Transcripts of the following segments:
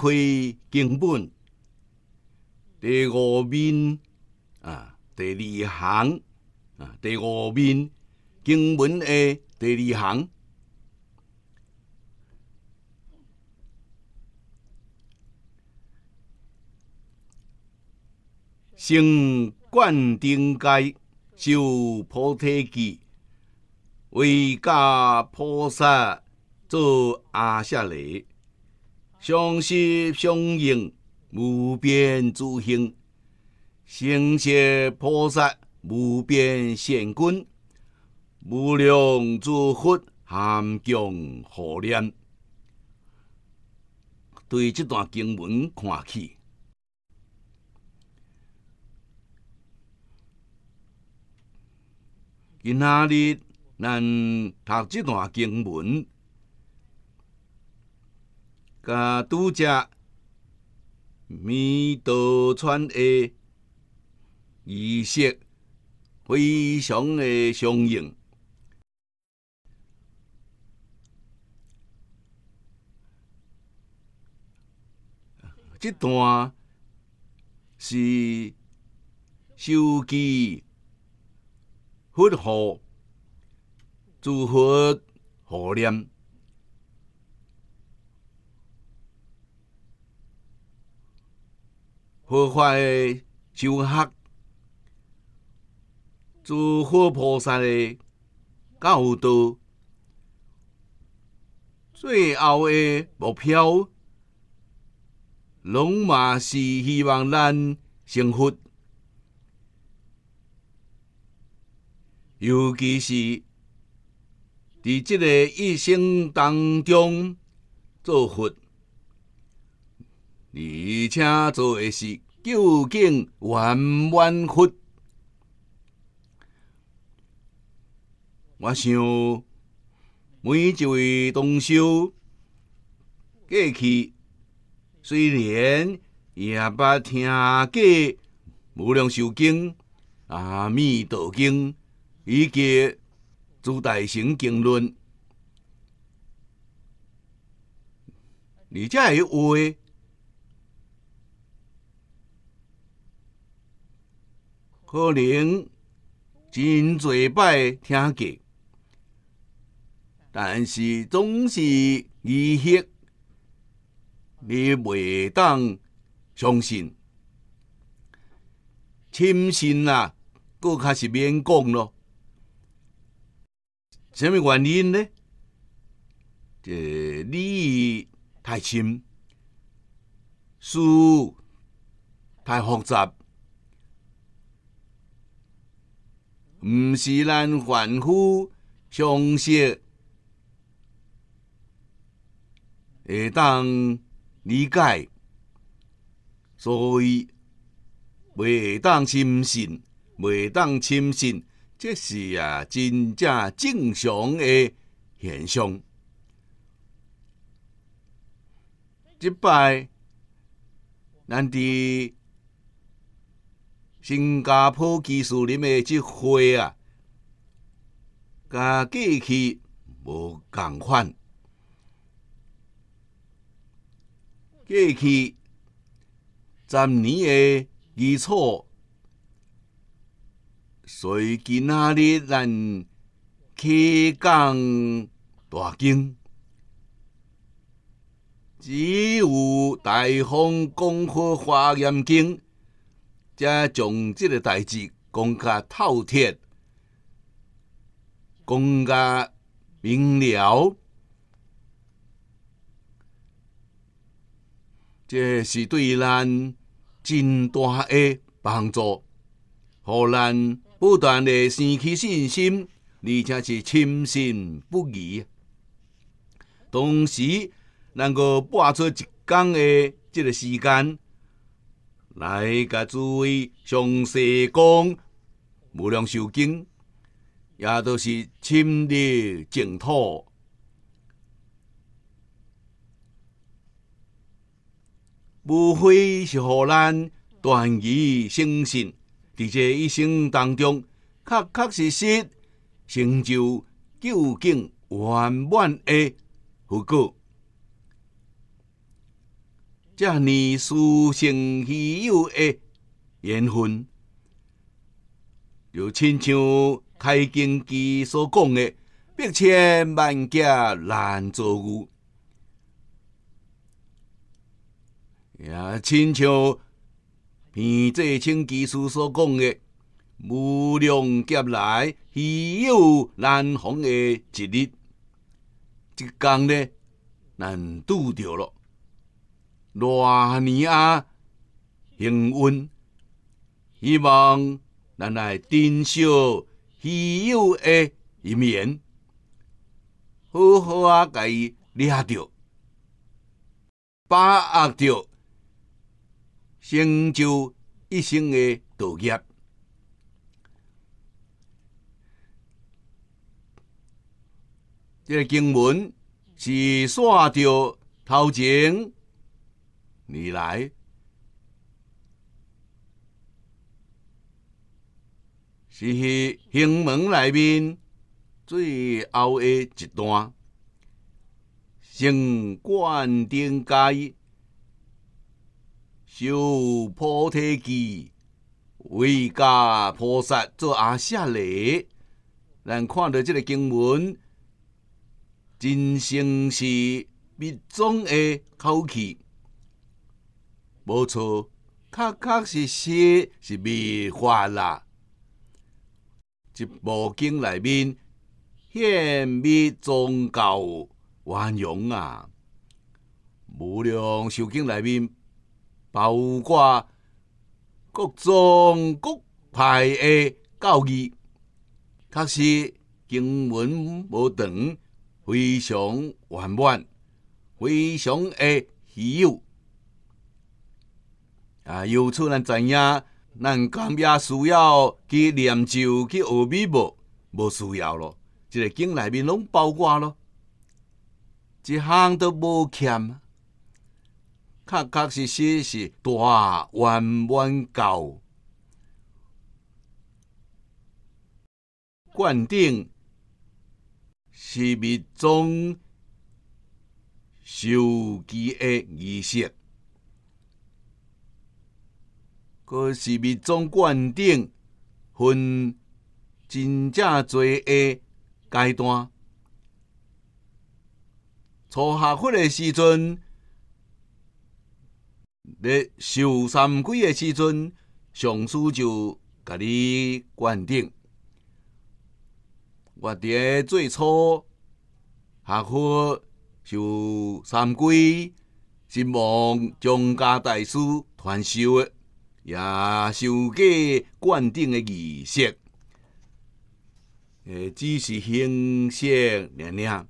开经本，第五面啊，第二行啊，第五面经文的第二行。成灌顶界，受菩提记，为加菩萨做阿舍利。相思相应，无边诸行，成即菩萨，无边善根，无量诸佛含光合念。对这段经文看起，今仔日咱读这段经文。甲拄家弥陀川的仪式，非常的相应。这段是修机、护法、助佛、护念。佛法的修学，诸佛菩萨的教导，最后的目标，拢嘛是希望咱成佛。尤其是，在这个一生当中做佛。而且做的是究竟圆满乎？我想每一位同修过去虽然也捌听过无量寿经、阿弥陀经以及诸大乘经论，而且还话。可能真侪摆听过，但是总是疑惑，你袂当相信。深信啊，佫较是免讲咯。什物原因呢？这利益太深，事太复杂。毋是咱凡夫相识，会当理解，所以袂当相信，袂当相信，这是啊真正正常的现象。即摆咱伫新加坡技术林的即花啊，甲过去无共款。过去，十年嘅基础随今仔日咱起讲大经，只有大风功夫花严经。将即个代志讲加透彻、讲加明了，这是对咱真大诶帮助，互咱不断地升起信心，而且是深信不疑。同时，能够拨出一天诶即个时间。来，甲诸位详细讲无量寿经，也都是深入净土，无非是互咱断疑生信，在这一生当中，确确实实成就究竟圆满的福果。这命数兴稀有诶缘分，就亲像开经机所讲诶，百千万劫难遭遇；也亲像片济清机师所讲诶，无量劫来稀有难逢诶一日，即天咧咱拄着了。多年啊，幸运，希望咱来珍惜稀有的一面，好好啊，甲伊掠着，把握着，成就一生的道业。这个经文是说到头前。你来是迄经门内面最后的一段，圣冠顶街修菩提基，为加菩萨做阿舍礼。咱看到即个经文，真像是密宗的口气。无错，确确实实是未法啦。一部经内面，显密宗教繁荣啊。无量寿经内面，包括各种各派的教义，确实经文无断，非常圆满，非常的稀有。啊！由此咱知影，咱今也需要去念咒、去学密无，无需要了，这个经内面拢包挂咯，一项都无欠。确确实实是大圆满教，灌顶、是密宗修持的仪式。个是密宗灌顶分真正侪个阶段，初学佛的时阵，咧受三归的时阵，上师就甲你灌顶。我伫最初学佛受三归，是望张家大师传授诶。也受过灌顶的仪式，诶，只是形式而已。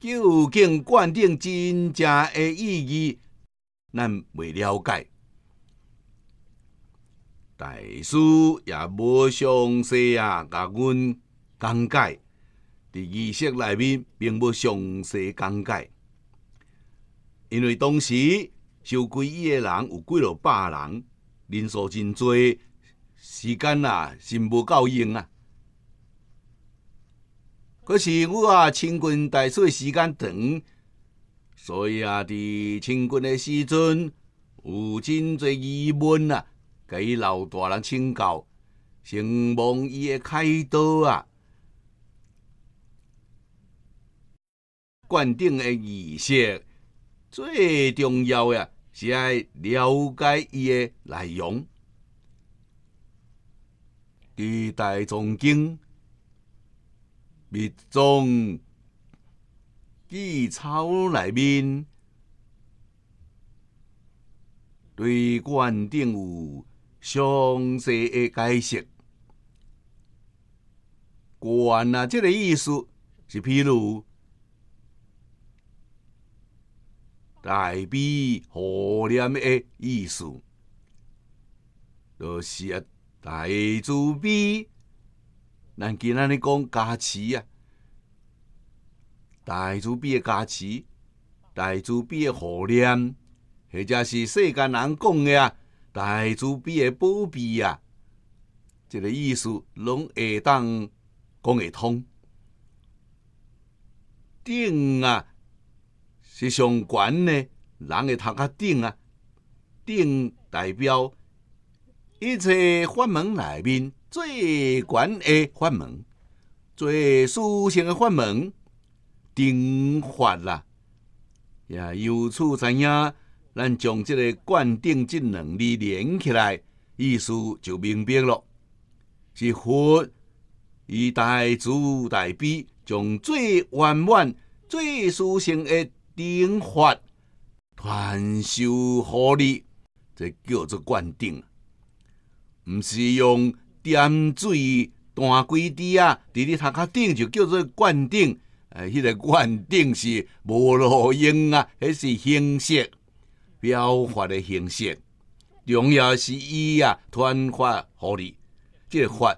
究竟灌顶真正的意义，咱未了解。大师也无详细啊，甲阮讲解。伫仪式内面，并无详细讲解，因为当时受皈依的人有几落百人。人数真多，时间啊是无够用啊。可是我啊，清军大厝时间长，所以啊，在清军的时阵有真多疑问啊，给老大人请教，承蒙伊的开导啊，灌顶的仪式最重要呀。是爱了解伊诶内容，伫大藏经、密宗、机超内面，对观顶有详细诶解释。观啊，这个意思是，譬如。大笔互念诶意思，就是一大主笔。咱今仔日讲加持啊，大主笔诶加持，大主笔诶何念，或者是世间人讲诶啊，大主笔诶保贝啊，一个意思，拢会当讲会通。定啊！是上悬咧，人的头壳顶啊！顶代表一切法门内面最悬的法门，最殊胜的法门，顶法啦。也由此知影，咱将即个灌顶这两字连起来，意思就明白了。是佛以大慈大悲，将最圆满、最殊胜的顶法传授合理，这叫做灌顶。毋是用点水弹几滴啊？在你头壳顶就叫做灌顶。诶，迄个灌顶是无路用啊！迄是形式表法的形式，重要是伊啊！传法合即这法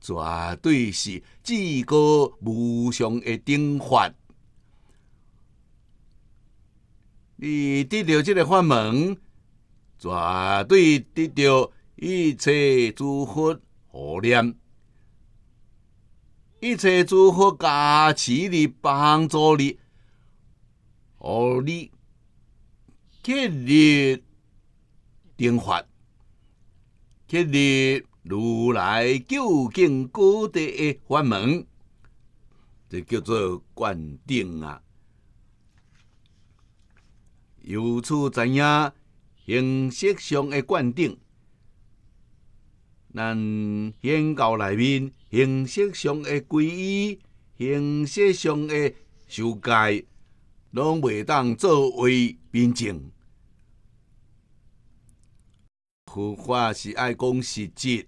绝对是至高无上的顶法。伊得到这个法门，绝对得到一切诸佛护念，一切诸佛加持你、帮助你，护你今日定法，今日如来究竟果地的法门，这叫做灌顶啊。由此知影形式上的规顶，咱宣告内面形式上的皈依、形式上的修改，拢袂当作为凭证。佛法是爱讲实质，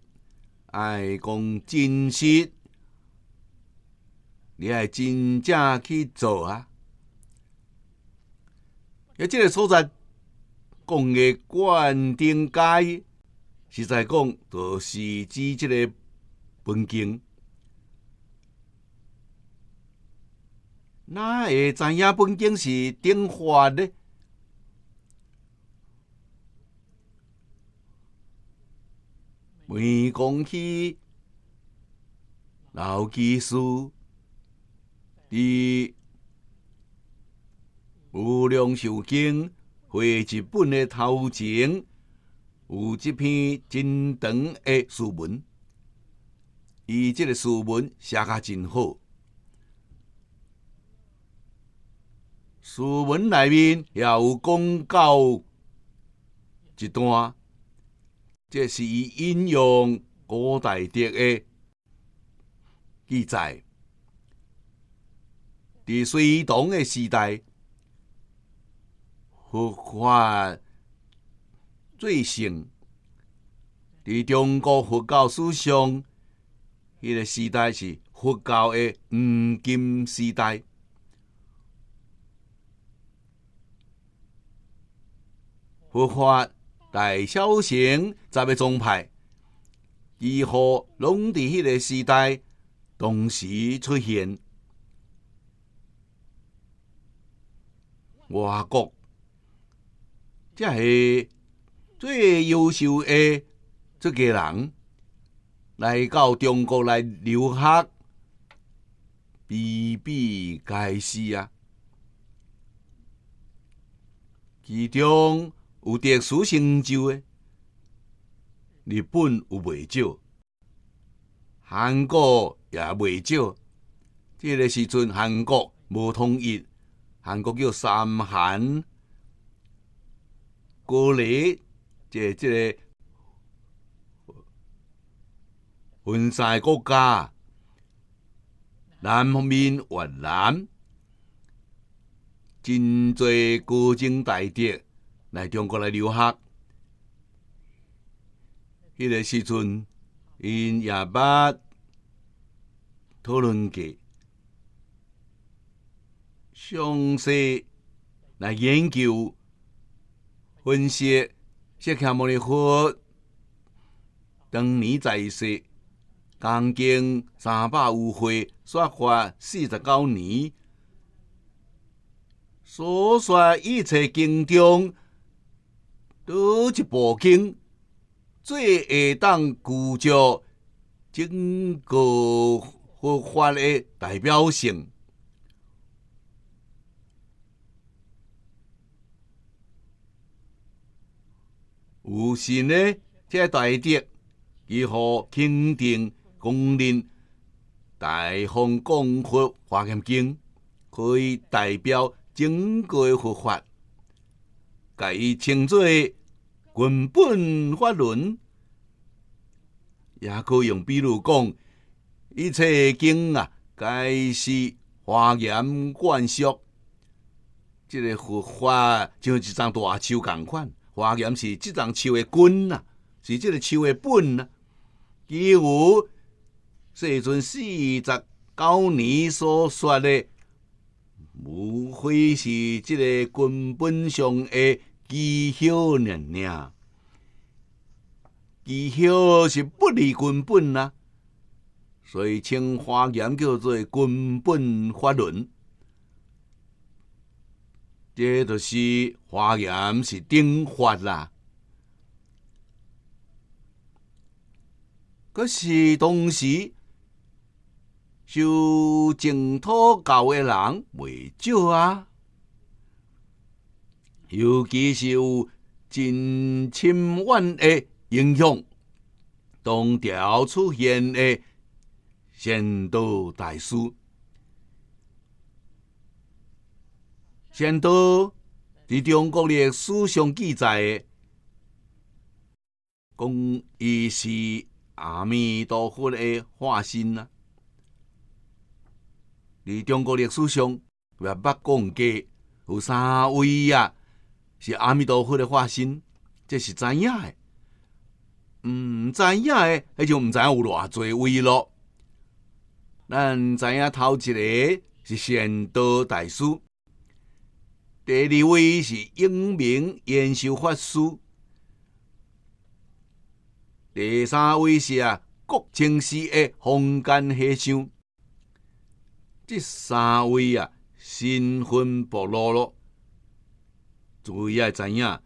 爱讲真实，你爱真正去做啊！而这个所在讲个灌顶界，实在讲就是指这个本经。哪会知影本经是顶法呢？每讲起老技师有梁寿经》回一本的头前有一篇真长的书文，伊这个书文写甲真好。书文内面也有讲到一段，这是伊引用古代的记载，伫隋唐的时代。佛法最盛，伫中国佛教史上，迄个时代是佛教的黄金时代。佛法大小乘十个宗派，几乎拢在迄个时代同时出现。外国。即是最优秀的这个人来到中国来留学，比比皆是啊。其中有特殊成就的，日本有未少，韩国也未少。这个时阵韩国无统一，韩国叫三韩。鼓励，即系即系换晒国家，南方面越南，真侪高精大德来中国来留学，迄个时阵因也捌讨论过，相识来研究。分析，释迦牟尼佛当年在世，刚经三百五岁，算法四十九年。所说一切经中，都一部经，最会当具足整个佛法的代表性。有神呢？这大德如何肯定《公认大方广佛华严经》可以代表整个佛法，把伊称作根本法轮，也可以用，比如讲，一切经啊，皆是华严灌输，这个佛法像一张大手共款。花言是即丛树的根是即个树的本几乎无世尊四十九年所说的，无非是即个根本上的枝叶呢。枝叶是不离根本啊，所以称花言叫做根本法论。这就是华严是定法啦。可是当时受净土教的人未少啊，尤其是有近千万的影响，唐朝出现的仙道大师。先德伫中国历史上记载，讲伊是阿弥陀佛的化身啊。伫中国历史上，我捌讲过有三位啊，是阿弥陀佛的化身，这是知影的。毋知影的，迄就毋知影有偌侪位咯。咱知影头一个是贤道大师。第二位是英明延寿法师，第三位是啊国清寺的弘干和尚。这三位啊，身份暴落了。注意啊，知影，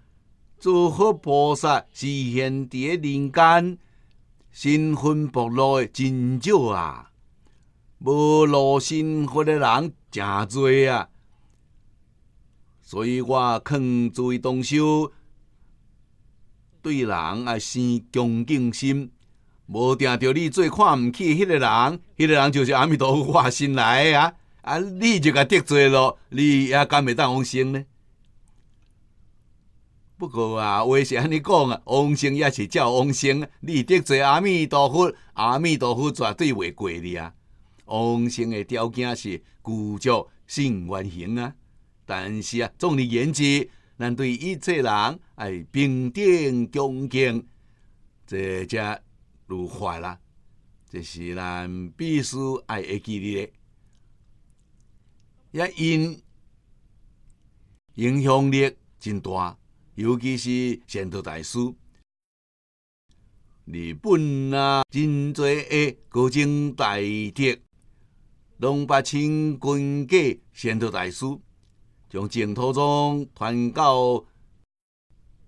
诸佛菩萨是现地人间，身份暴落的真少啊，无露身份的人诚多啊。所以我劝诸位动手，对人也生恭敬心，无定着你做看唔起迄个人，迄个人就是阿弥陀佛心来啊！啊，你就甲得罪咯，你也敢袂当王星呢？不过啊，话是安尼讲啊，王星也是叫王星，你得罪阿弥陀佛，阿弥陀佛绝对袂怪你啊。王星的条件是具足性原行啊。但是啊，总而言之，咱对一切人爱平等恭敬，这才如法啦。这是咱必须爱会记住的。也因影响力真大，尤其是禅头大师。日本啊，真侪个高僧大德，拢把清军给禅头大师。从净土宗传到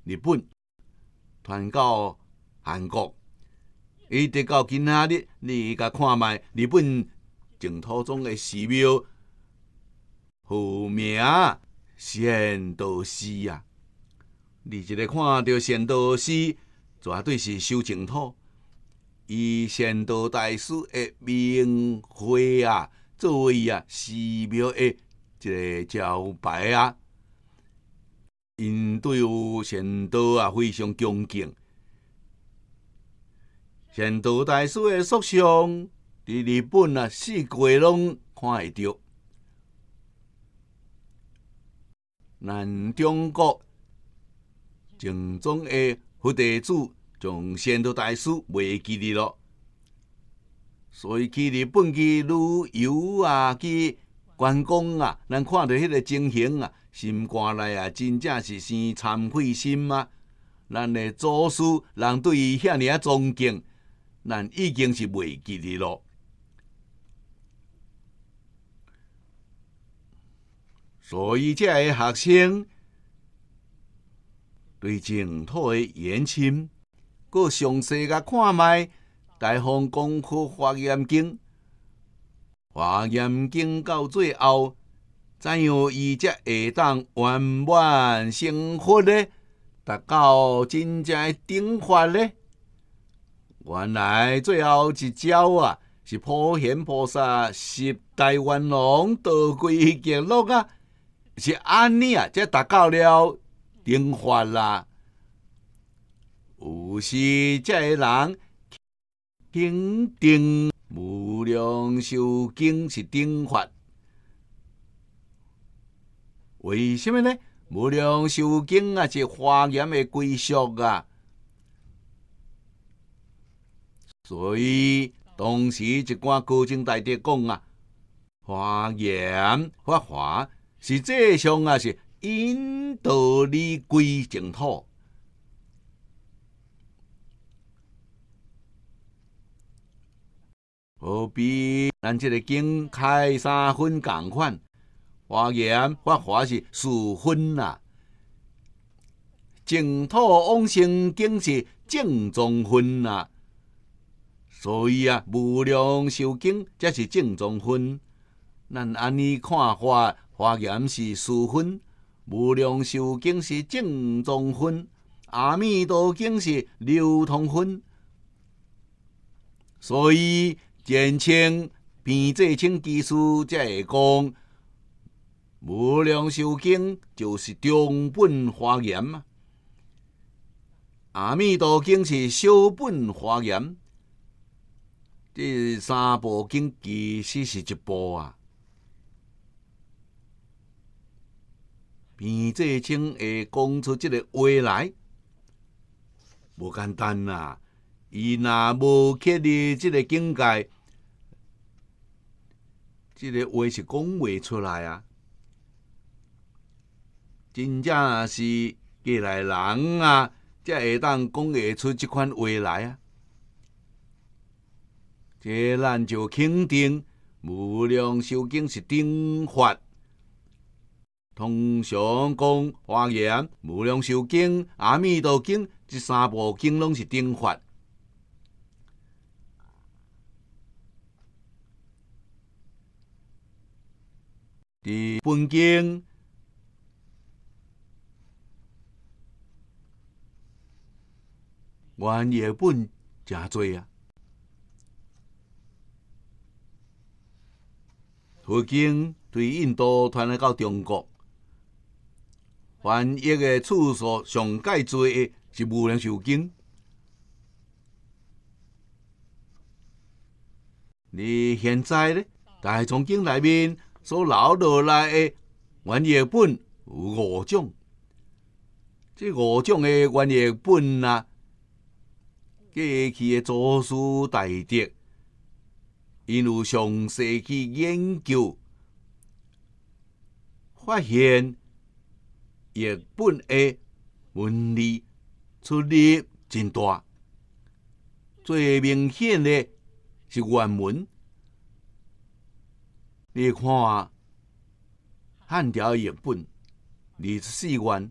日本，传到韩国。一直到今仔日，你甲看卖日本净土宗的寺庙，好名善导寺啊！你一日看到善导寺，绝对是修净土。以善道大师的名讳啊，作为啊寺庙的。一个招牌啊，因队伍上岛啊，非常恭敬。上岛大师的塑像，伫日本啊，四界拢看会着。咱中国正宗的佛弟子，从仙岛大师袂记得了，所以去日本去旅游啊，去。关公啊，咱看到迄个情形啊，心肝内啊，真正是生惭愧心啊。咱的祖师，人对伊遐尔啊尊敬，咱已经是袂记得咯。所以，这下学生对净土的言亲，搁详细甲看卖，大方功课发言经》，华严经到最后，怎样伊才会当圆满成佛呢？达到真正的顶法呢？原来最后一招啊，是普贤菩萨十大愿王导归极乐啊，是安尼啊，才达到了顶法啦。有时这个人，肯定。无量寿经是定法，为什么呢？无量寿经啊是华严的归宿啊，所以当时一挂高僧大德讲啊，华严法华实际上啊是引导你归净土。何必？咱这个经开三分同款，华严发华是四分啊，净土往生经是正宗分啊。所以啊，无量寿经则是正宗分。咱安尼看法，华严是四分，无量寿经是正宗分，阿弥陀经是流通分，所以。简称平仄清技师，才会讲无量寿经就是中本华严嘛。阿弥陀经是小本华严，这三部经其实是一部啊。平仄清会讲出即个话来，无简单啊！伊若无确立即个境界，即个话是讲话出来啊，真正是过来人啊，才会当讲得出即款话来啊。即咱就肯定无量寿经是顶法，通常讲华严、无量寿经、阿弥陀经，即三部经拢是顶法。地本经、梵语本真多啊，佛经对印度传来到中国，翻译的次数上介多的是无人受经。你现在呢？大藏经里面。所留落来的原译本有五种，这五种的原译本啊，过去的祖师大德，因有详细去研究，发现译本的文理出入真大，最明显的是原文。你看汉朝日本二十四元，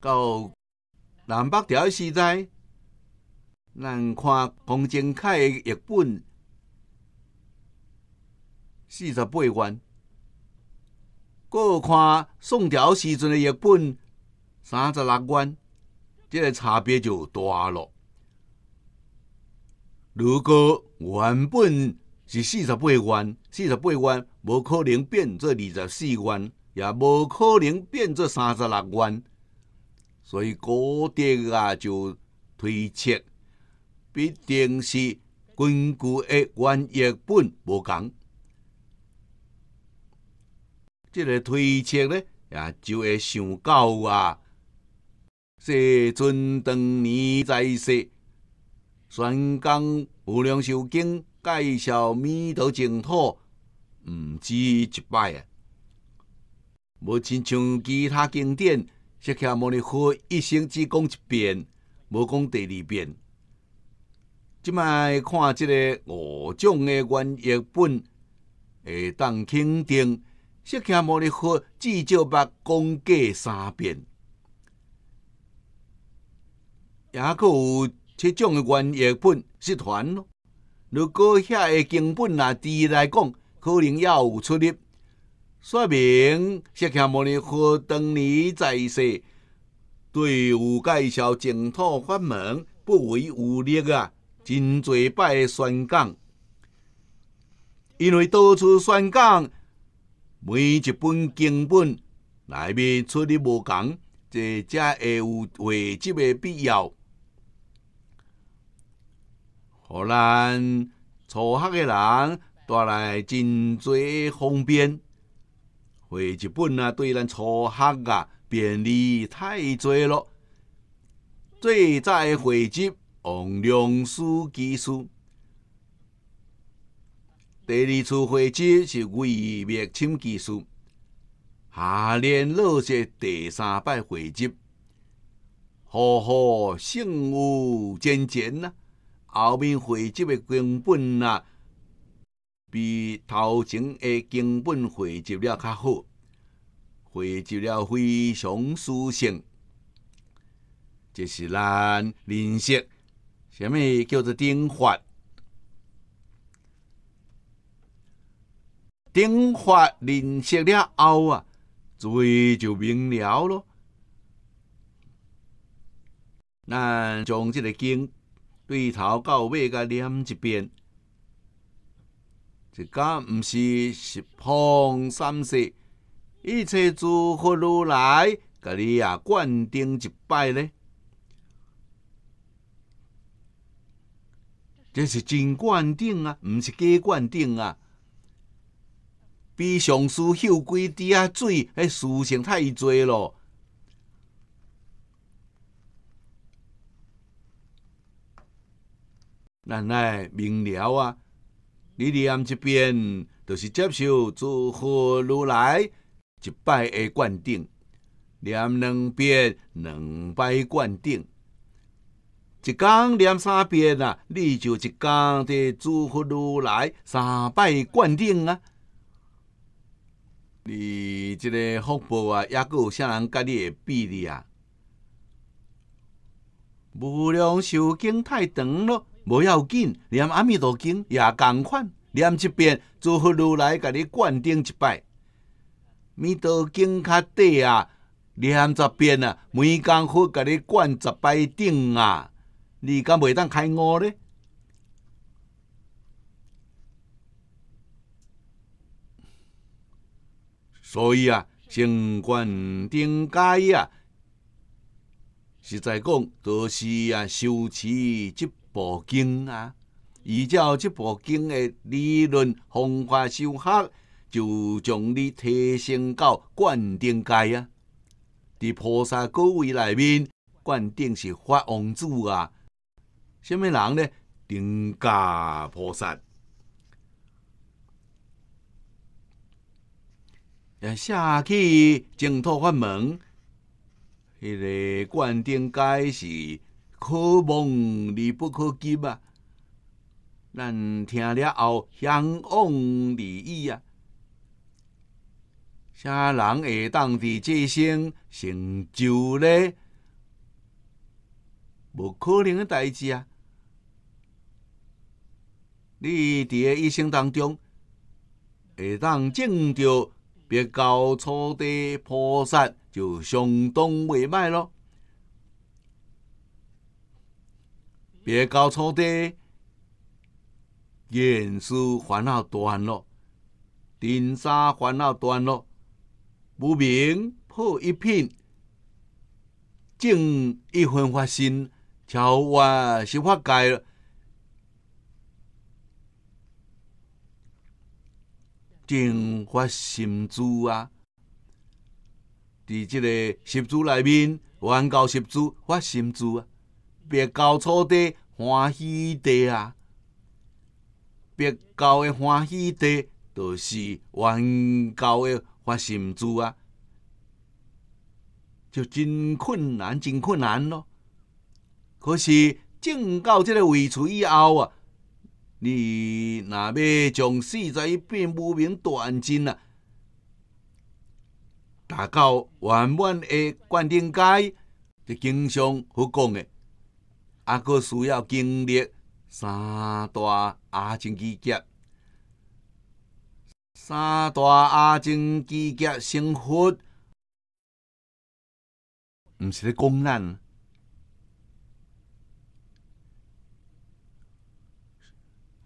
到南北朝时代，咱看康正凯的日本四十八元，过看宋朝时阵的日本三十六元。这个差别就大了。如果原本是四十八元，四十八元无可能变做二十四元，也无可能变做三十六元。所以古跌啊就推测，必定是根据的元译本无共。这个推测呢，也就会想到啊。世尊当年在世，宣讲无量寿经，介绍弥陀净土，毋止一摆啊！无亲像其他经典，释迦牟尼佛一生只讲一遍，无讲第二遍。即卖看即个五种诶原译本，会当肯定，释迦牟尼佛至少捌讲过三遍。也阁有七种诶原叶本失传咯。如果遐个经本啊，伫来讲，可能也有出入，说明释迦牟尼佛当年在世，对有介绍净土法门不为无力啊，真侪摆宣讲。因为到处宣讲，每一本经本里面出入无同，这才会有汇集的必要。互咱初学嘅人带来真多方便，回执本啊对咱初学啊便利太侪咯。最早回执王良书技书，第二次回执是魏密签技书，下年落实第三摆回执，好好进步渐渐呐。后面汇集的根本啊，比头前的根本汇集了较好，汇集了非常舒心。这是咱认识，啥物叫做定法？定法认识了后啊，最就明了咯。咱将这个经。对头，到尾个念一遍，一家毋是十旁三世一切诸佛如来，给你也灌顶一拜咧。这是真灌顶啊，毋是假灌顶啊！比上师吸规滴啊水，迄事情太侪咯。咱来明了啊！你念一边，就是接受诸佛如来一拜的灌顶；念两遍，两拜灌顶；一天念三遍啊，你就一天的诸佛如来三拜灌顶啊！你即个福报啊，抑阁有啥人甲你比你啊！无量寿经太长了。无要紧，连阿弥陀经也共款，念一遍，祝福如来甲你灌顶一拜。弥陀经较短啊，念十遍啊，每工课甲你灌十拜顶啊，你敢未当开悟咧？所以啊，净灌顶戒啊，实在讲，都是啊修持宝经啊，依照这部经的理论方法修学，就将你提升到灌顶界啊。在菩萨各位内面，灌顶是法王子啊，什物人呢？顶加菩萨。下去净土法门，那个灌顶界是。可望而不可及啊！咱听了后向往而已啊！啥人会当伫这生成就咧？无可能诶代志啊！你伫诶一生当中，会当证着别高初地菩萨，就相当袂歹咯。别搞错的，眼识烦恼断落，定沙烦恼断落，无明破一品，净一分法心，超越十法界了，净发心珠啊！伫即个石珠内面，圆高石珠发心珠啊！别教错地，欢喜地啊！别教的欢喜地，就是冤教的发心主啊，就真困难，真困难咯。可是正到这个位置以后啊，你若要从死在变无名断尽啊，达到圆满的观顶界，就经常好讲的。啊，佫需要经历三大阿境季劫，三大阿境季劫，幸活毋是咧讲咱，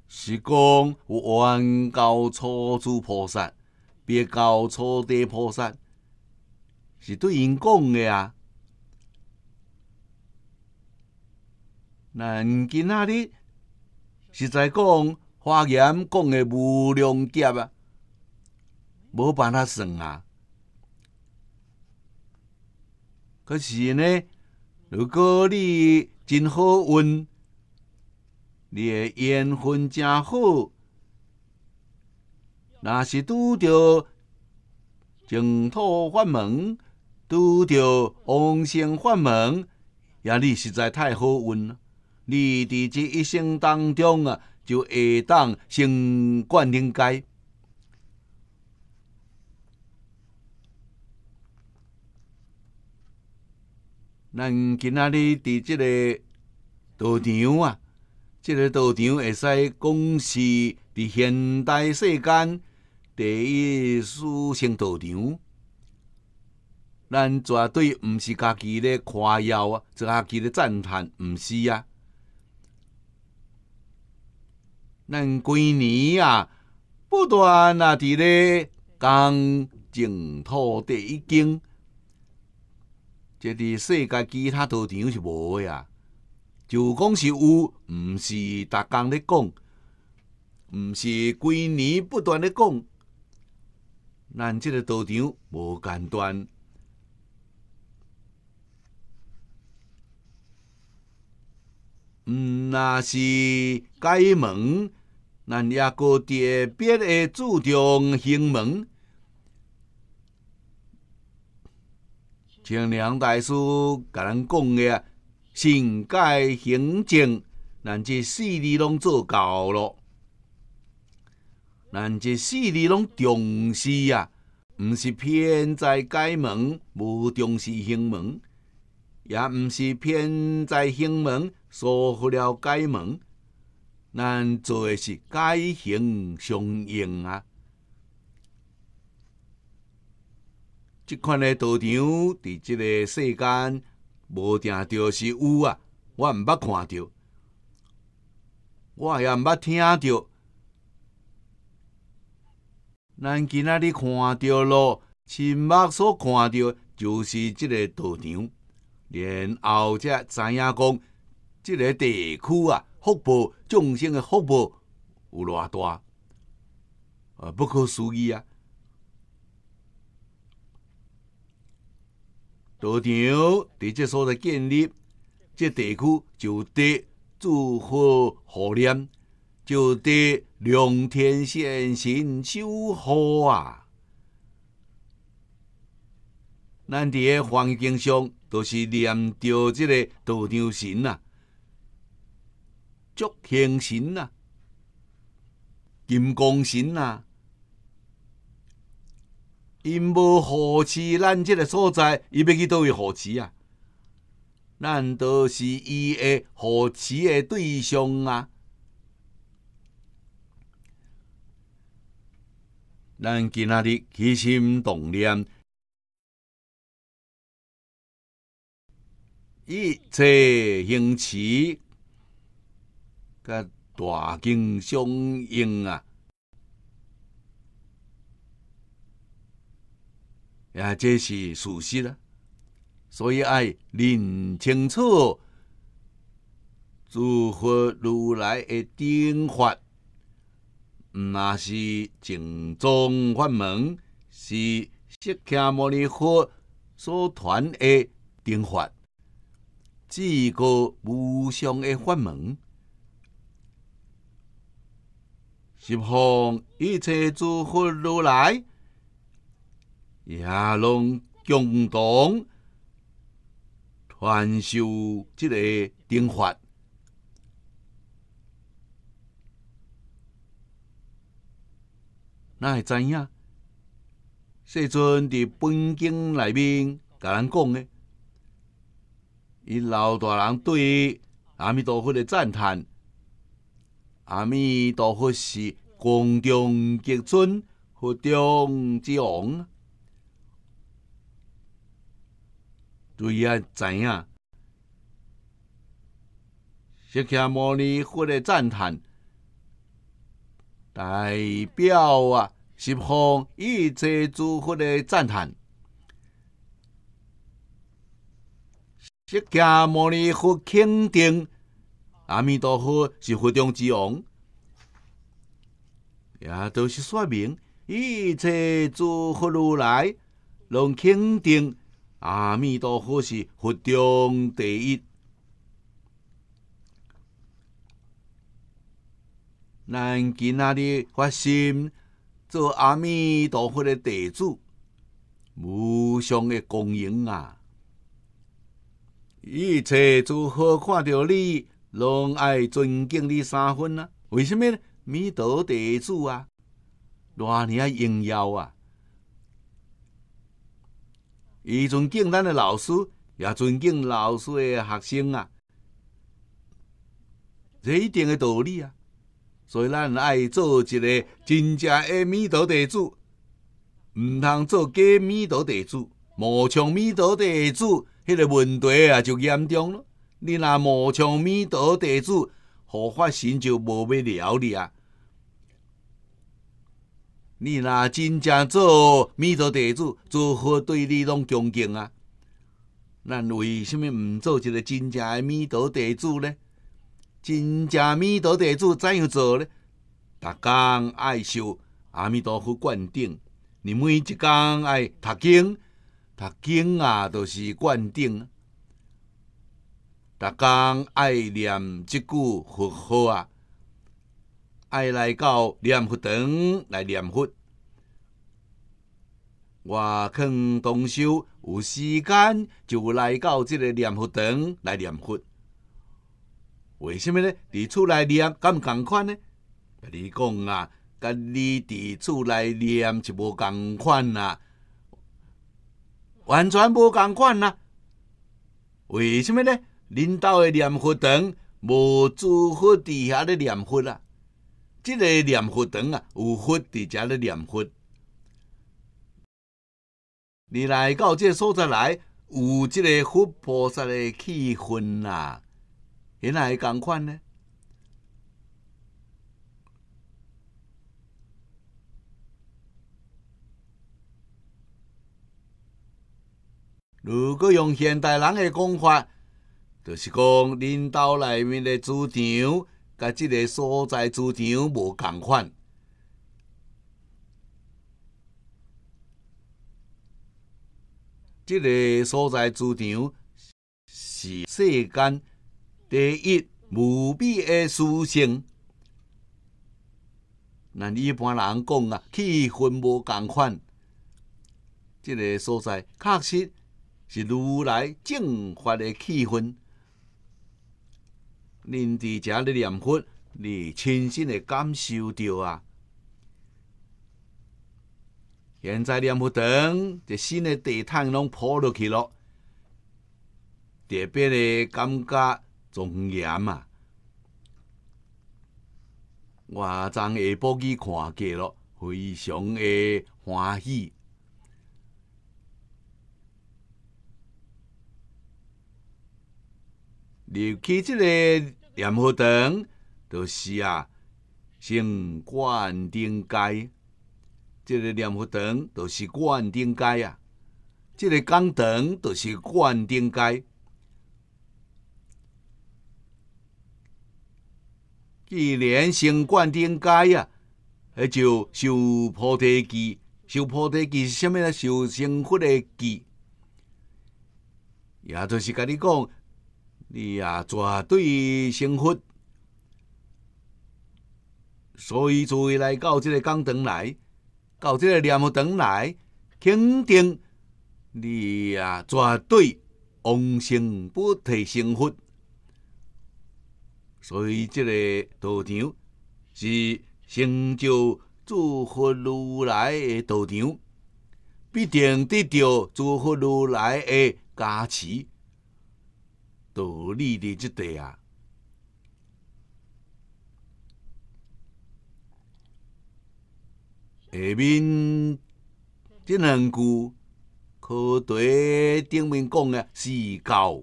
是讲缘高初祖菩萨，别高初地菩萨，是对因讲的啊。咱今仔日实在讲，花言讲的无良劫啊，无办法算啊。可是呢，如果你真好运，你个缘分正好，若是拄着净土法门，拄着往生法门，也你实在太好运了。你伫这一生当中啊，就会当成冠领阶。咱今仔日伫这个道场啊，这个道场会使讲是伫现代世间第一书胜道场。咱绝对不是家己咧夸耀啊，是家己咧赞叹，毋是啊。咱几年啊，不断啊，伫咧讲净土一经即伫世界其他道场是无诶啊，就讲是有，毋是逐工咧讲，毋是几年不断咧讲，咱即个道场无间断。嗯，那是解门。咱也个特别诶注重兴门，清凉大师甲咱讲的啊，信改行正，咱即四字拢做够了，咱即四字拢重视啊，毋是偏在改门无重视兴门，也毋是偏在兴门疏忽了改门。咱做的是改行相应啊！即款的道场伫即个世间无定着是有啊，我毋捌看到，我也毋捌听到。咱今仔日看到咯，亲眼所看到就是即个道场，然后才知影讲即个地区啊。福报众生的福报有偌大，呃，不可思议啊！道场伫这所在建立，这地区就得祝福护念，就得良天线心修好啊！咱在环境上都是念着这个道场神啊。足天神啊，金刚神啊，因无护持咱即个所在，伊要去倒位护持啊？咱都是伊的护持的对象啊！咱今仔日起心动念，一切兴起。大经相应啊！这是事实啊！所以要认清楚，如何如来的定法，那是正宗法门，是释迦牟尼佛所传的定法，至高无上的法门。十方一切诸佛如来也拢共同传授即个定法，哪会知影？世尊在本经内面甲咱讲的，伊老大人对阿弥陀佛的赞叹。阿弥陀佛，是光中极尊、佛中之王。对啊，知样？释迦牟尼佛的赞叹，代表啊，十方一切诸佛的赞叹。释迦牟尼佛肯定。阿弥陀佛是佛中之王，也都是说明一切诸佛如来拢肯定阿弥陀佛是佛中第一。咱今仔的发心做阿弥陀佛的弟子，无上的供荣啊！一切诸佛看到你。拢爱尊敬你三分啊？为什么呢？弥陀地主啊，偌年啊，应邀啊，伊尊敬咱的老师，也尊敬老师的学生啊，这一定的道理啊。所以咱爱做一个真正的弥陀地主，毋通做假弥陀地主，冒充弥陀地主，迄个问题啊就严重咯。你若无像弥陀地主，佛发神就无要了你啊！你若真正做弥陀地主，诸佛对你拢恭敬啊！咱为什物毋做一个真正的弥陀地主呢？真正弥陀地主怎样做呢？逐工爱修阿弥陀佛灌顶，你每一工爱读经，读经啊都是灌顶。大家爱念即句佛号啊，爱来到念佛堂来念佛。我肯动手，有时间就来到即个念佛堂来念佛。为什么呢？伫厝内念敢毋共款呢？你讲啊，甲你伫厝内念就无共款啊，完全无共款啊。为什么呢？领导的念佛堂无诸佛伫遐咧念佛啊，即个念佛堂啊有佛伫遮咧念佛，你来到即个所在来有即个佛菩萨的气氛啦，原来会共款呢。如果用现代人的讲法，就是讲，恁兜内面的主场，甲这个所在主场无共款。这个所在主场是世间第一无比的殊胜。那一般人讲啊，气氛无共款。这个所在确实是如来正法的气氛。您的家的念佛，你亲身的感受到啊！现在念佛等，这新的地毯拢铺落去了，特别的感觉庄严啊！我从下部去看过了，非常的欢喜。入去念佛堂就是啊，姓灌顶街，这个念佛堂就是灌顶街啊，这个讲堂就是灌顶街。既然姓灌顶街啊，那就修菩提记。修菩提记是啥物啊？修成佛的记，也就是甲你讲。你啊，绝对幸福。所以作为来到这个讲堂来，到这个念佛堂来，肯定你啊，绝对往生不退幸福。所以这个道场是成就、祝福如来的道场，必定得到祝福如来的加持。道理的这代啊，下面真两句课题顶面讲的，是教，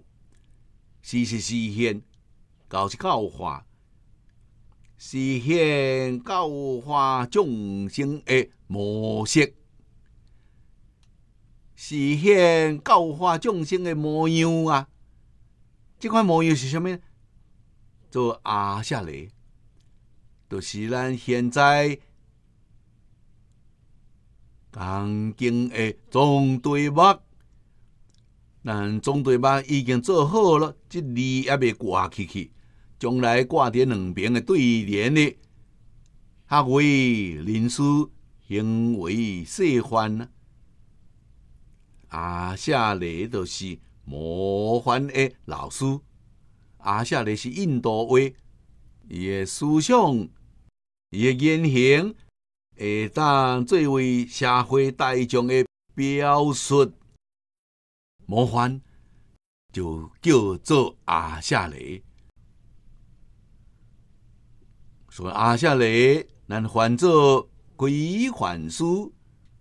是是实现教是教化，实现教化众生的模式，实现教化众生的模样啊。这款毛衣是啥物？做阿夏雷，就是咱现在江津的总对目。咱总对目已经做好了，即字也未挂起去，将来挂在两边的对联的，学会人事行为示范啊，阿夏雷就是。模范的老师阿夏雷是印度位，伊的思想、伊的言行，会当作为社会大众的表述。模范就叫做阿夏雷，所以阿夏雷咱唤做鬼范书，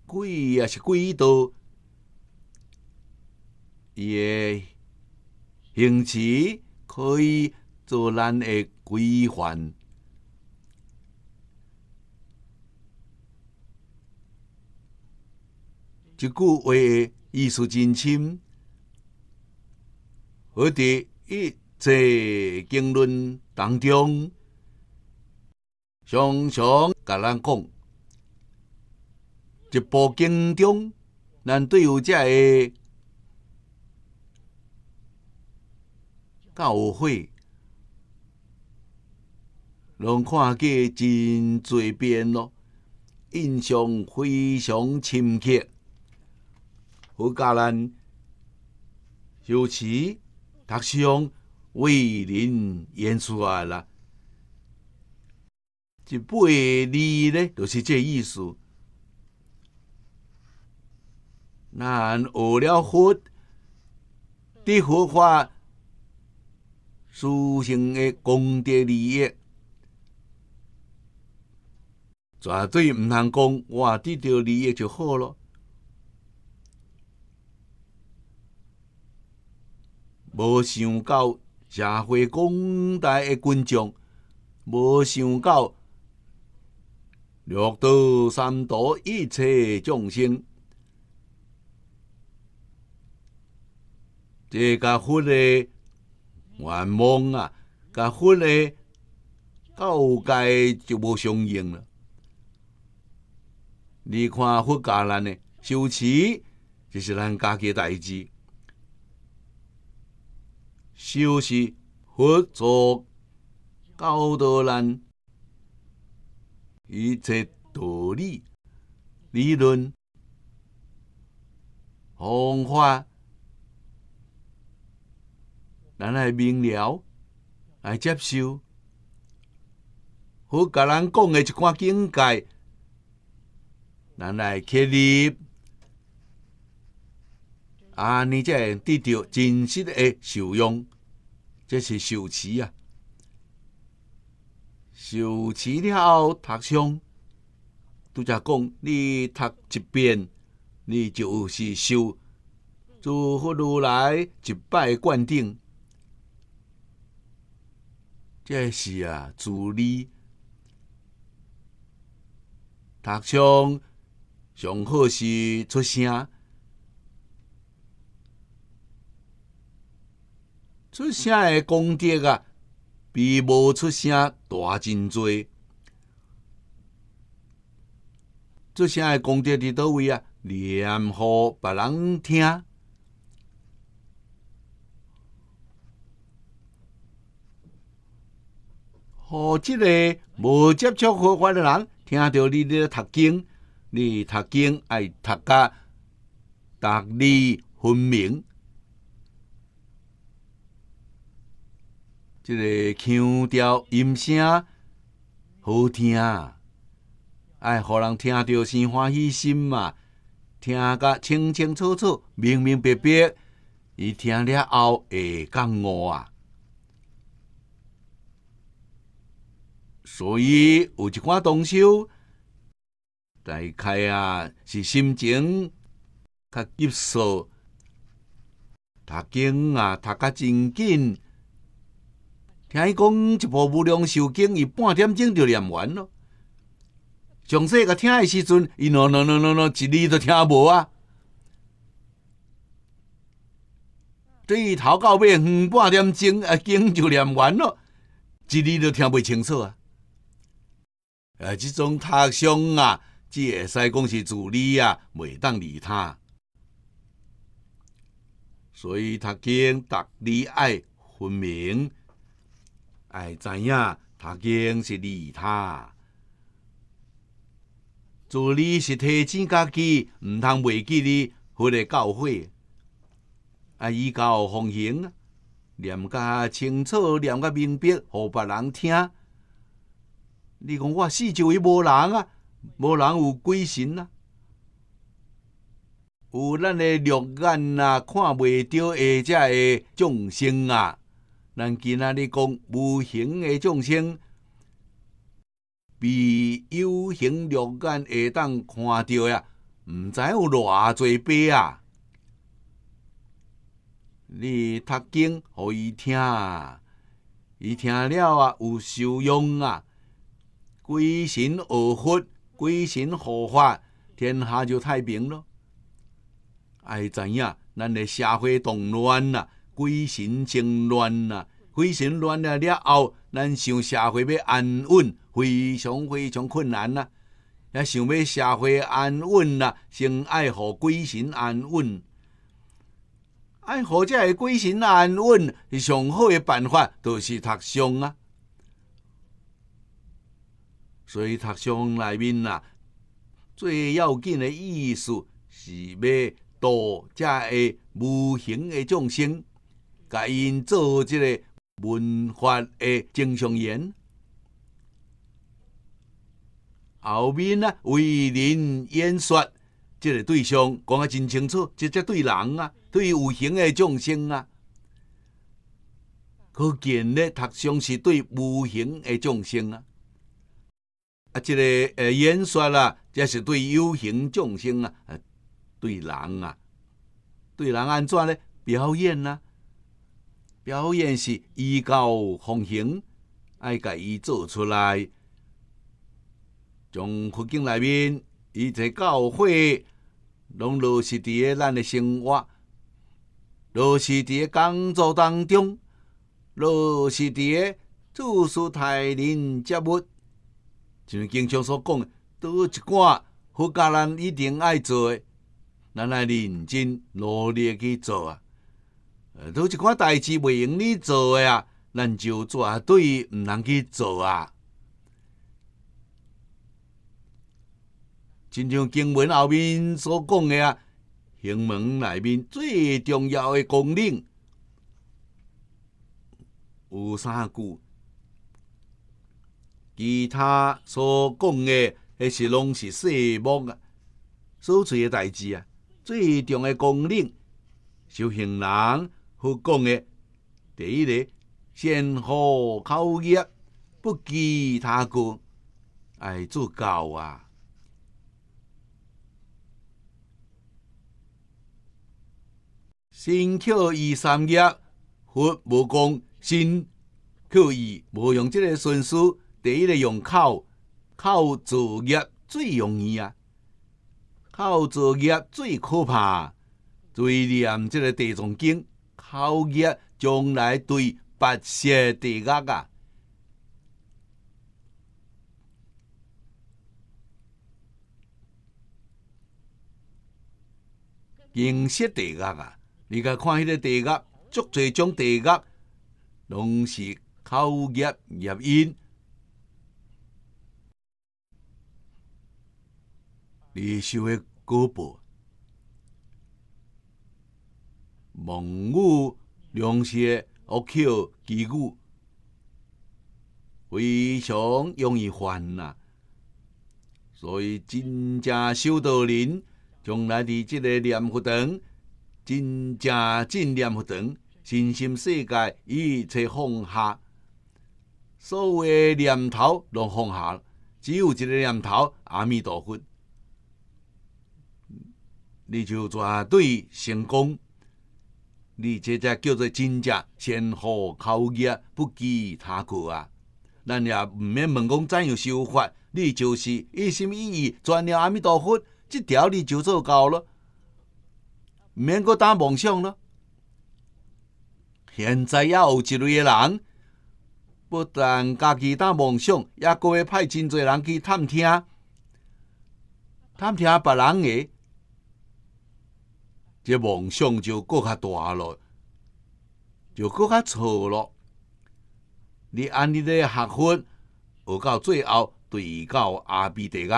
鬼也是鬼道。伊诶行持可以做咱诶规范，一句话个意思真深，我在一节经论当中，常常甲咱讲，一部经中，咱对于这个。教会，拢看过真多遍咯，印象非常深刻。好家人，主持、读生、为人、言出来啦，一八个字呢，就是这意思。咱学了佛的佛法。私行的功德利益，绝对毋通讲我得到利益就好了。无想到社会广大的群众，无想到六道三途一切众生，一家分的。愿望啊，甲佛的交界就无相应了。你看佛教人呢，修持就是咱家己代志。修是佛祖教导咱一切道理、理论、方法。咱来明了，来接受，好，甲人讲的一寡境界，咱来确立。啊，你才会得到真实的受用，即是受持啊。受持了后，读诵，拄则讲你读一遍，你就是修。诸佛如来一拜灌顶。这是啊，助理读枪，上好是出声，出声的功德啊，比无出声大真多。出声的功德伫倒位啊，念乎别人听。哦，即个无接触可块的人，听到你咧读经，你读经爱读甲读字分明，这个腔调音声好听啊，爱互人听到先欢喜心嘛，听甲清清楚楚、明明白白，伊听了后会感悟啊。所以有一寡动手，大概啊，是心情较急躁，读经啊，读较真紧。听伊讲一部无量寿经，伊半点钟就念完咯。上细甲听的时阵，伊喏喏喏喏喏，一字都听无啊。对头到尾，半点钟啊经就念完咯，一字都听未清楚啊。啊，即种他想啊，只会使讲是自理啊，袂当利他。所以读经，读理爱分明，爱知影读经是利他。自理是提醒家己，毋通袂记哩，回来教诲。啊，依教奉行，念甲清楚，念甲明白，互别人听。你讲我四周围无人啊，无人有鬼神啊，有咱的肉眼啊看袂着下只的众生啊。咱今仔日讲无形的众生，比有形肉眼下当看到呀，毋知有偌侪倍啊。你读经互伊听，伊听了啊有受用啊。鬼神恶法，鬼神护法，天下就太平了。哎，怎样？咱的社会动乱呐，鬼神争乱呐，鬼神乱了了后，咱想社会要安稳，非常非常困难呐。也想要社会安稳呐，先爱护鬼神安稳。爱护这个鬼神安稳上好的办法，就是读诵啊。所以，读经内面啊，最要紧的意思是要道才会无形的众生，甲因做这个文化的正常人。后面啊，为人演说，这个对象讲啊真清楚，直接对人啊，对无形的众生啊。可见咧，读经是对无形的众生啊。啊，这个呃演说啦，这是对有形众生啊，对人啊，对人安怎咧？表演啊，表演是依教奉行，爱甲伊做出来。从佛境内面，伊个教会，拢落实伫个咱的生活，落实伫个工作当中，落实伫个住宿、待人接物。就经常所讲的，倒一寡好家人一定爱做的，咱来认真努力去做啊。倒一寡代志袂用你做的啊，咱就绝对，毋通去做啊。真像经文后面所讲的啊，行门内面最重要的功能有三句。其他所讲的，迄是拢是目末所做嘅代志啊！最重要功能，修行人所讲的，第一个先学口业，不记他功，爱做教啊！心口意三业，佛无功；心口意无用，即个顺序。第一个用靠靠作业最容易啊，靠作业最可怕，最念这个地藏经，靠业将来对八识地狱啊，阴识地狱啊，你去看迄个地狱，足侪种地狱，拢是口业业因。你的个果报，牛粮食的恶口、机妒，非常容易烦啊。所以真正修道人，将来伫这个念佛堂，真正进念佛堂，身心世界一切放下，所有的念头拢放下，只有一个念头：阿弥陀佛。你就绝对成功，你这才叫做真正先苦后业，不计他过啊！咱也毋免问讲怎样修法，你就是一心一意专念阿弥陀佛，这条你就做到了，毋免搁打妄想咯。现在也有一类的人，不但家己打妄想，也阁会派真侪人去探听，探听别人诶。即梦想就搁较大咯，就搁较错咯。你按你的学分学到最后，对到阿比地狱、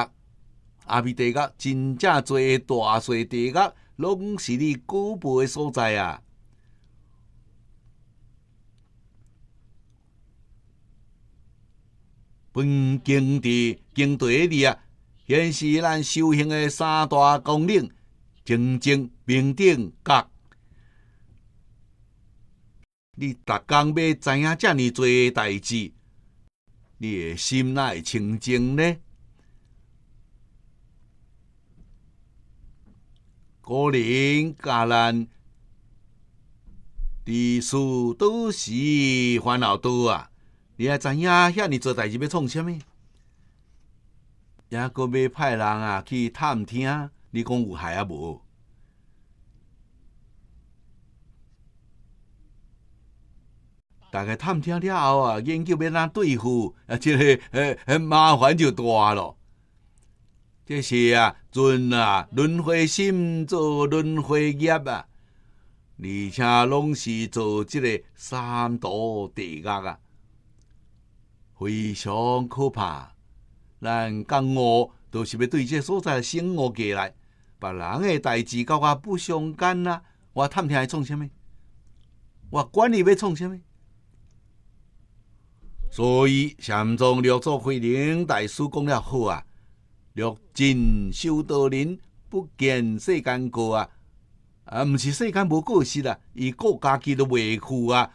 阿比地狱，真正做大细地狱，拢是你古的所在啊！本经地经题字啊，显示咱修行的三大功能：精进。明顶格，你逐工要知影遮尔多诶代志，你诶心内清净呢？古人教难，第事都是烦恼多啊！你还知影遐尔多代志要创什么？抑搁要派人啊去探听，你讲有害啊无？大家探听了后啊，研究要怎对付啊，这个很很麻烦就大咯。这是啊，尊啊，轮回心做轮回业啊，而且拢是做即个三途地狱啊，非常可怕。咱讲我，就是要对这所在生活过来，别人的代志甲我不相干啊，我探听他创什么，我管你要创什么。所以禅宗六祖慧能大师讲了好啊，六尽修道人不见世间过啊，啊，毋是世间无过失啦，伊顾家己都袂屈啊，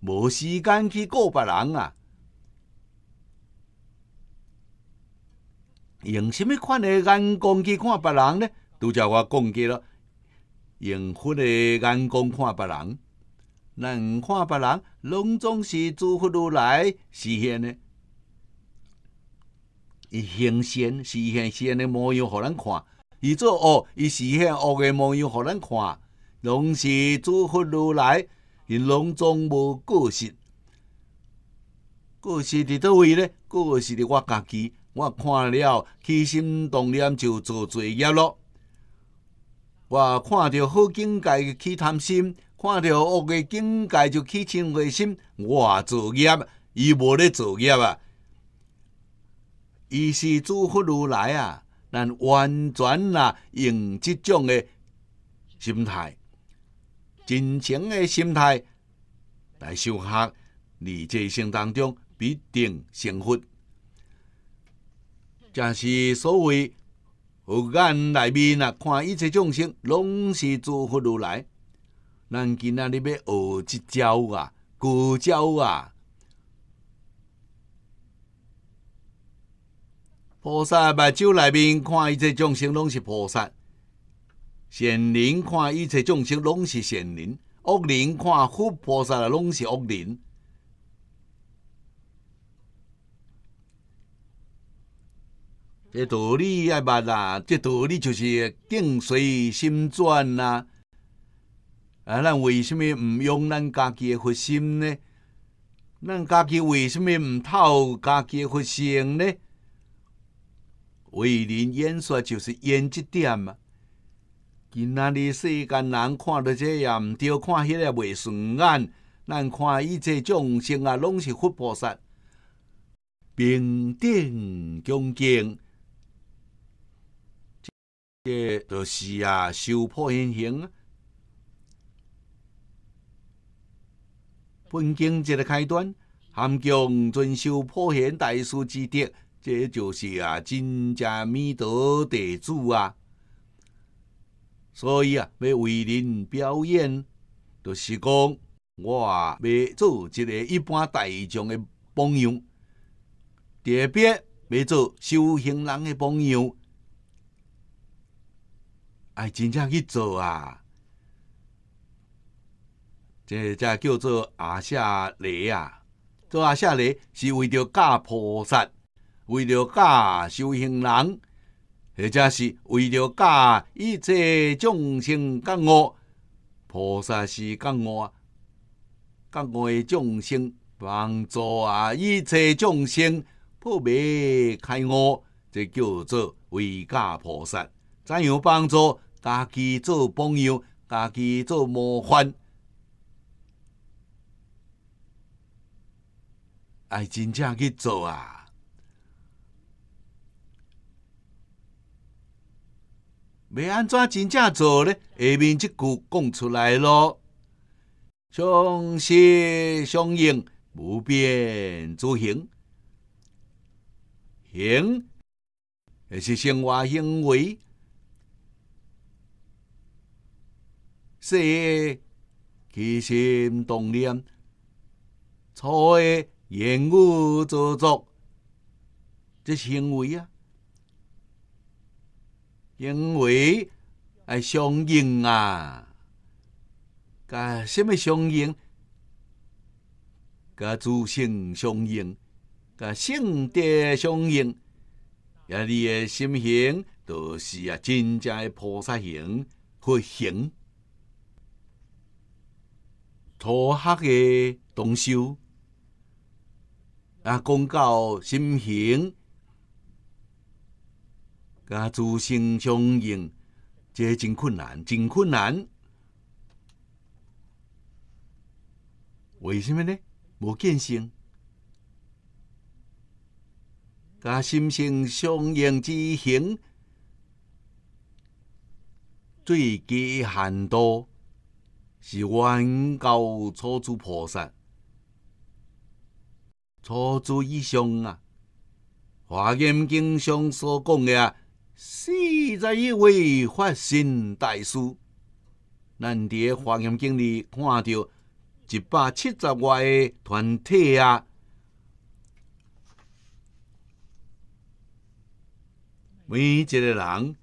无时间去顾别人啊，用什么款的眼光去看别人呢？拄则我讲过了，用佛的眼光看别人。咱看别人，拢总是祝福如来实现的，伊行善实现善的模样互咱看；伊做恶，伊实现恶的模样互咱看。拢是祝福如来，伊拢总无过失。过失伫倒位呢？过失伫我家己。我看了起心动念，就做罪业咯。我看到好境界，去贪心。看到恶嘅境界就起嗔恚心，我作业，伊无咧作业啊！伊是诸佛如来啊，咱完全啊用即种嘅心态、真诚嘅心态来修学，你这一生当中必定成佛。正是所谓，眼内面啊看一切众生，拢是诸佛如来。咱今仔你要学一招啊，高招啊！菩萨目睭内面看一切众生，拢是菩萨；善灵看一切众生，拢是善灵；恶灵看佛菩萨，拢是恶灵。这道理爱捌啦？这道理就是境随心转啦。啊！咱为什么毋用咱家己诶佛心呢？咱家己为什么毋透家己诶佛性呢？为人演说就是演即点啊！今仔日世间人看到这也毋着看，迄也袂顺眼。咱看伊这众生啊，拢是佛菩萨，平等恭敬，这就是啊，修破现行。分经一个开端，含将遵守普贤大师之德，这就是啊真正弥陀地主啊。所以啊，要为人表演，就是讲我要做一个一般大众的榜样，特别要做修行人的榜样，爱真正去做啊。这才叫做阿舍利啊！做阿舍利是为着教菩萨，为着教修行人，或者是为着教一切众生觉悟。菩萨是觉悟讲觉悟的众生帮助啊，一切众生破灭开悟，这叫做为教菩萨怎样帮助？家己做榜样，家己做模范。爱真正去做啊！要安怎真正做呢？下面即句讲出来咯：相生相应，无变诸行行，是生活行为；是起心动念，诶。言语做作，这行为啊，行为爱相应啊，甲什么相应？甲诸性相应，甲性德相应，啊，你诶心行都是啊，真正诶菩萨行或行，初学诶同修。啊，功教心行，甲诸行相应，这个真困难，真困难。为什么呢？无见性，甲心性相应之行，最极限度是冤高错出菩萨。初祖以上啊，华严经上所讲的啊，四十一位法身大师，咱的华严经里看到一百七十外的团体啊，每一个人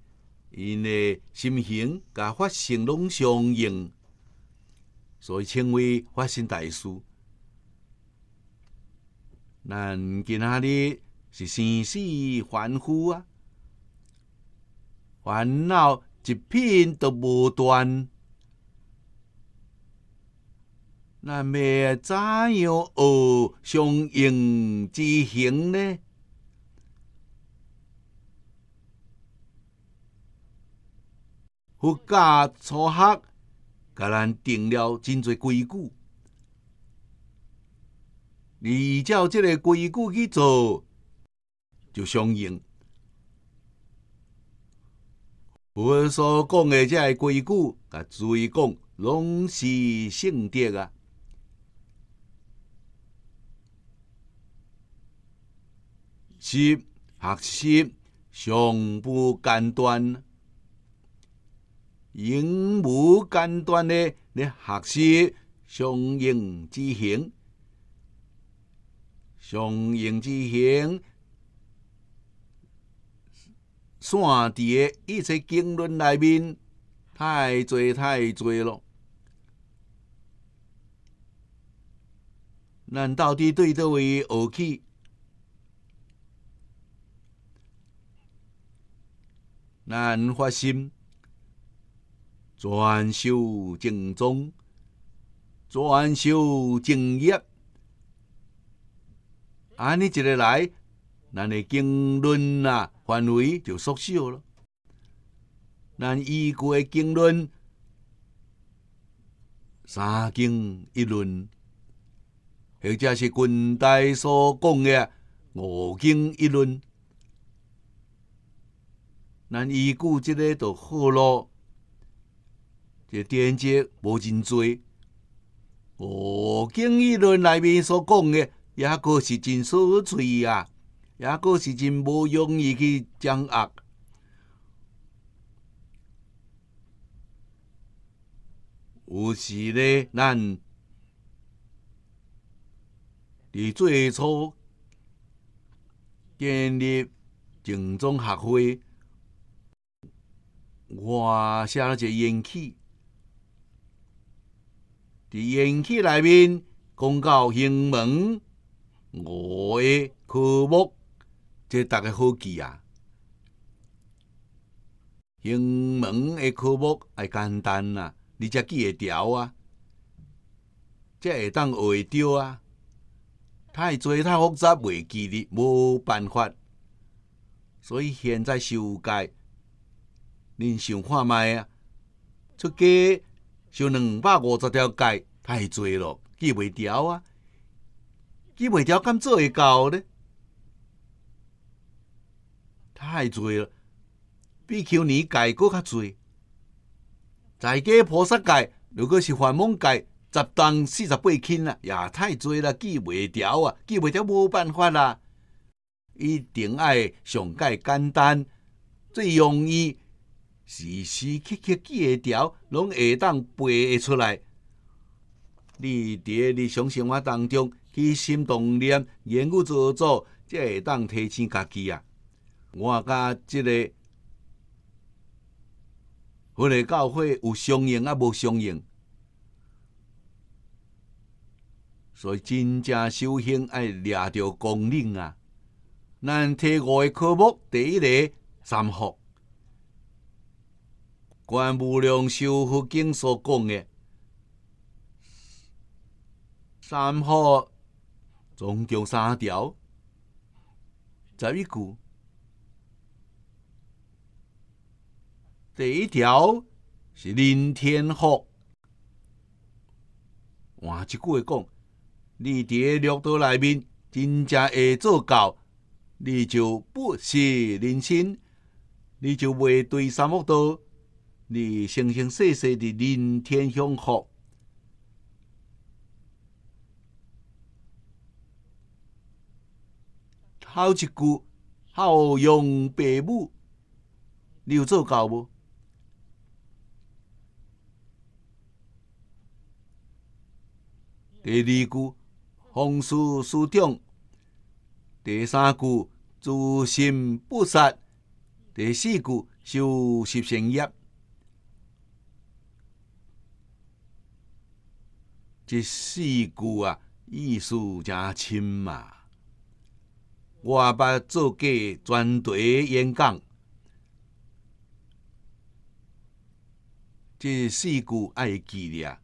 因的心行甲法性拢相应，所以称为法身大师。咱今仔日是生死烦呼啊，烦恼一片都无断。咱要怎样学相应之行呢？佛家初学，甲咱定了真侪规矩。你照这个规矩去做，就相应。我所讲的这规矩，甲注意讲，拢是圣德啊。学习上不间断，永无间断的，咧学习相应之行。常用之行，伫诶一切经论内面太侪太侪咯。咱到底对这位学去，咱发心专修正宗，专修正业。啊！你一个来，咱的经论啊范围就缩小了。咱依据的经论三经一论，或者是近代所讲的五经一论，咱依据即个就好咯。即连接无真多，五经一论内面所讲的。抑个是真舒脆啊，抑个是真无容易去掌握。有时呢，咱伫最初建立正宗学会，我写一个烟气，伫烟气内面讲告新闻。五个科目，即大家好记啊。英文的科目爱简单啊，你才记会牢啊，才会当学会着啊。太侪太复杂，袂记你无办法。所以现在修改，恁想看卖啊？出街上两百五十条街，太侪咯，记袂牢啊。记袂了，敢做会到呢？太侪了，比求年解过较侪。在家菩萨界，如果是梵妄界，十重四十八轻啊，也太侪啦，记袂了啊！记袂了，无办法啦。一定爱上解简单，最容易，时时刻刻记会了，拢会当背出来。你伫日常生活当中。起心动念，研究做做，才会当提升家己啊！我甲即个，回来教诲有相应啊，无相应，所以真正修行爱掠着功能啊。咱提外科目第一类三福，观无量寿佛经所讲的三福。龙共三条，十一句。第一条是林天福，换一句话讲，你伫绿岛内面真正会做到，你就不是人生，你就袂对三木岛，你生生世世的林天享福。好一句，孝养父母，你有做到无？第二句，奉事师长；第三句，诸心不杀；第四句，修习成业。这四句啊，意思加深啊。我阿爸做过专题演讲，即四句爱记咧，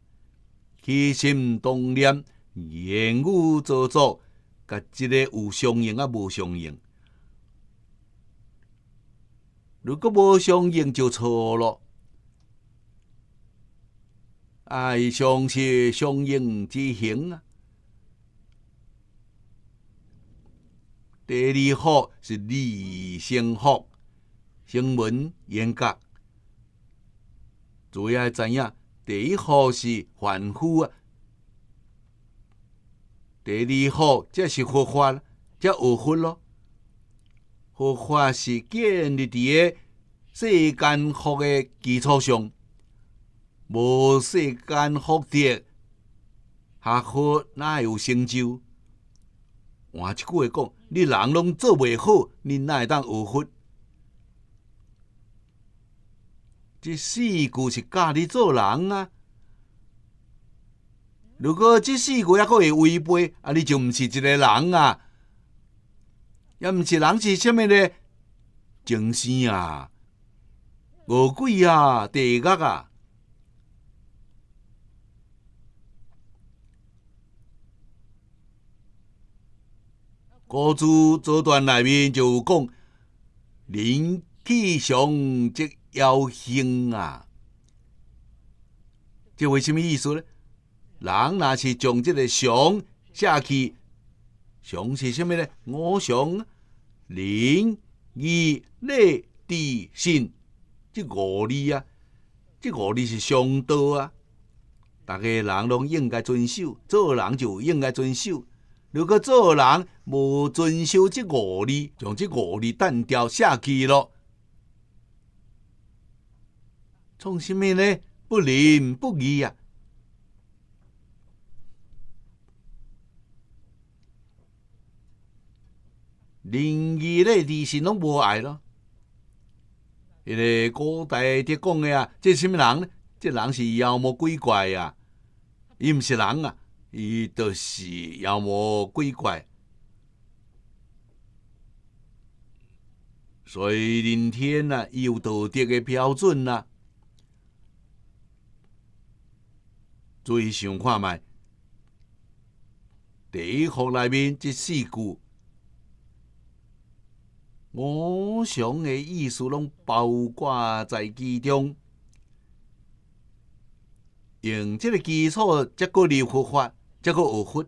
起心动念，言语做作，甲即个有相应啊，无相应。如果无相应就错了，爱相是相应之行啊。第二好是利身福，行文严格。主要知影，第一好是凡夫啊。第二好，则是佛法，叫有佛咯。佛法是建立在世间福的基础上，无世间福德，学佛哪有成就？换一句话讲。你人拢做袂好，你哪会当学佛？即四句是教你做人啊。如果即四句还佫会违背，啊，你就毋是一个人啊。也毋是人是虾米咧？情神啊，恶鬼啊，地狱啊。国书这段内面就有讲，人气上即要兴啊，即为虾物意思呢？人若是从即个象下去，象是虾物呢？五象，人义礼智信，即五字啊，即五字是上道啊，大家人拢应该遵守，做人就应该遵守，如果做人。无遵守即五字，将即五字单掉下去咯。创什么咧？不仁不义啊！仁义咧，二是拢无爱咯。迄个古代伫讲的啊，即什么人呢？即人是妖魔鬼怪啊，伊毋是人啊，伊著是妖魔鬼怪。所以人天呐有道德的标准呐，注意想看卖第一幅内面这四句，我想的意思拢包括在其中，用这个基础，再个六佛法，再个学佛，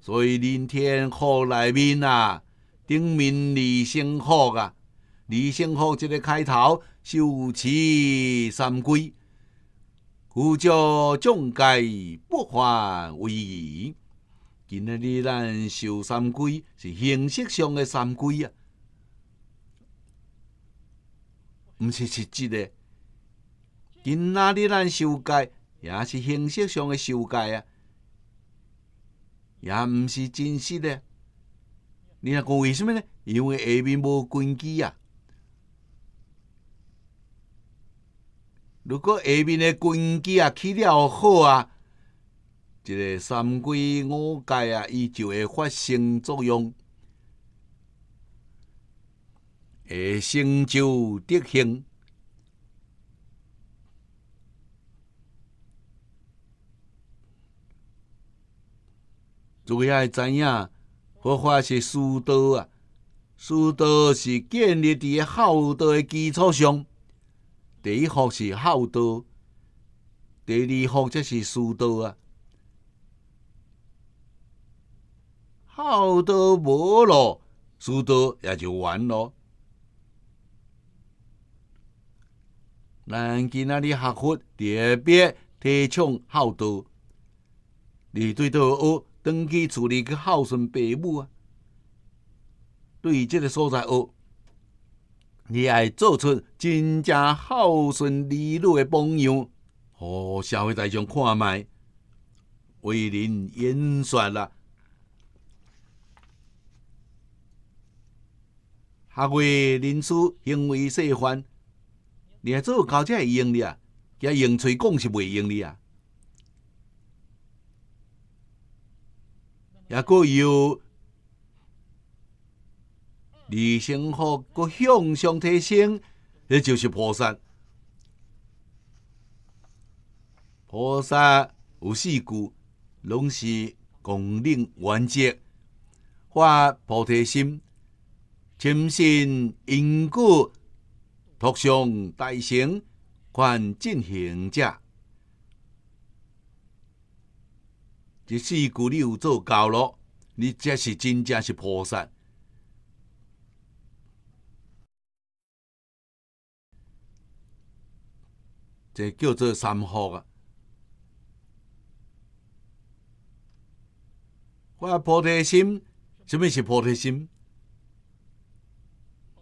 所以人天课内面啊，顶面二生课啊。李姓后这个开头，受持三规，故叫“将界不还为宜。今仔日咱受三规是形式上的三规啊，毋是实质的。今仔日咱修改也是形式上的修改啊，也毋是真实的。你讲为什么呢？因为下面无根基啊。如果下面的根基啊起了好啊，这个三规五戒啊，伊就会发生作用，会成就德行。主要会知影，佛法是师道啊，师道是建立在孝道的基础上。第一幅是孝道，第二幅则是师道啊。孝道无咯，师道也就完咯。咱今仔日学佛特别提倡孝道，你对到学，长期处理去孝顺父母啊。对于这个所在学。你也做出真正孝顺儿女的榜样，互社会大众看卖，为人言说啦，学会人耻，行为细范，你也做有教这会用哩啊，遐用嘴讲是袂用哩啊，也过有。利生福，个向上提升，迄就是菩萨。菩萨有四句，拢是功能完结，发菩提心，深心因果，托上大行，观进行者。这四句你有做到了，你才是真正是菩萨。这叫做三福啊！我菩提心，什么是菩提心？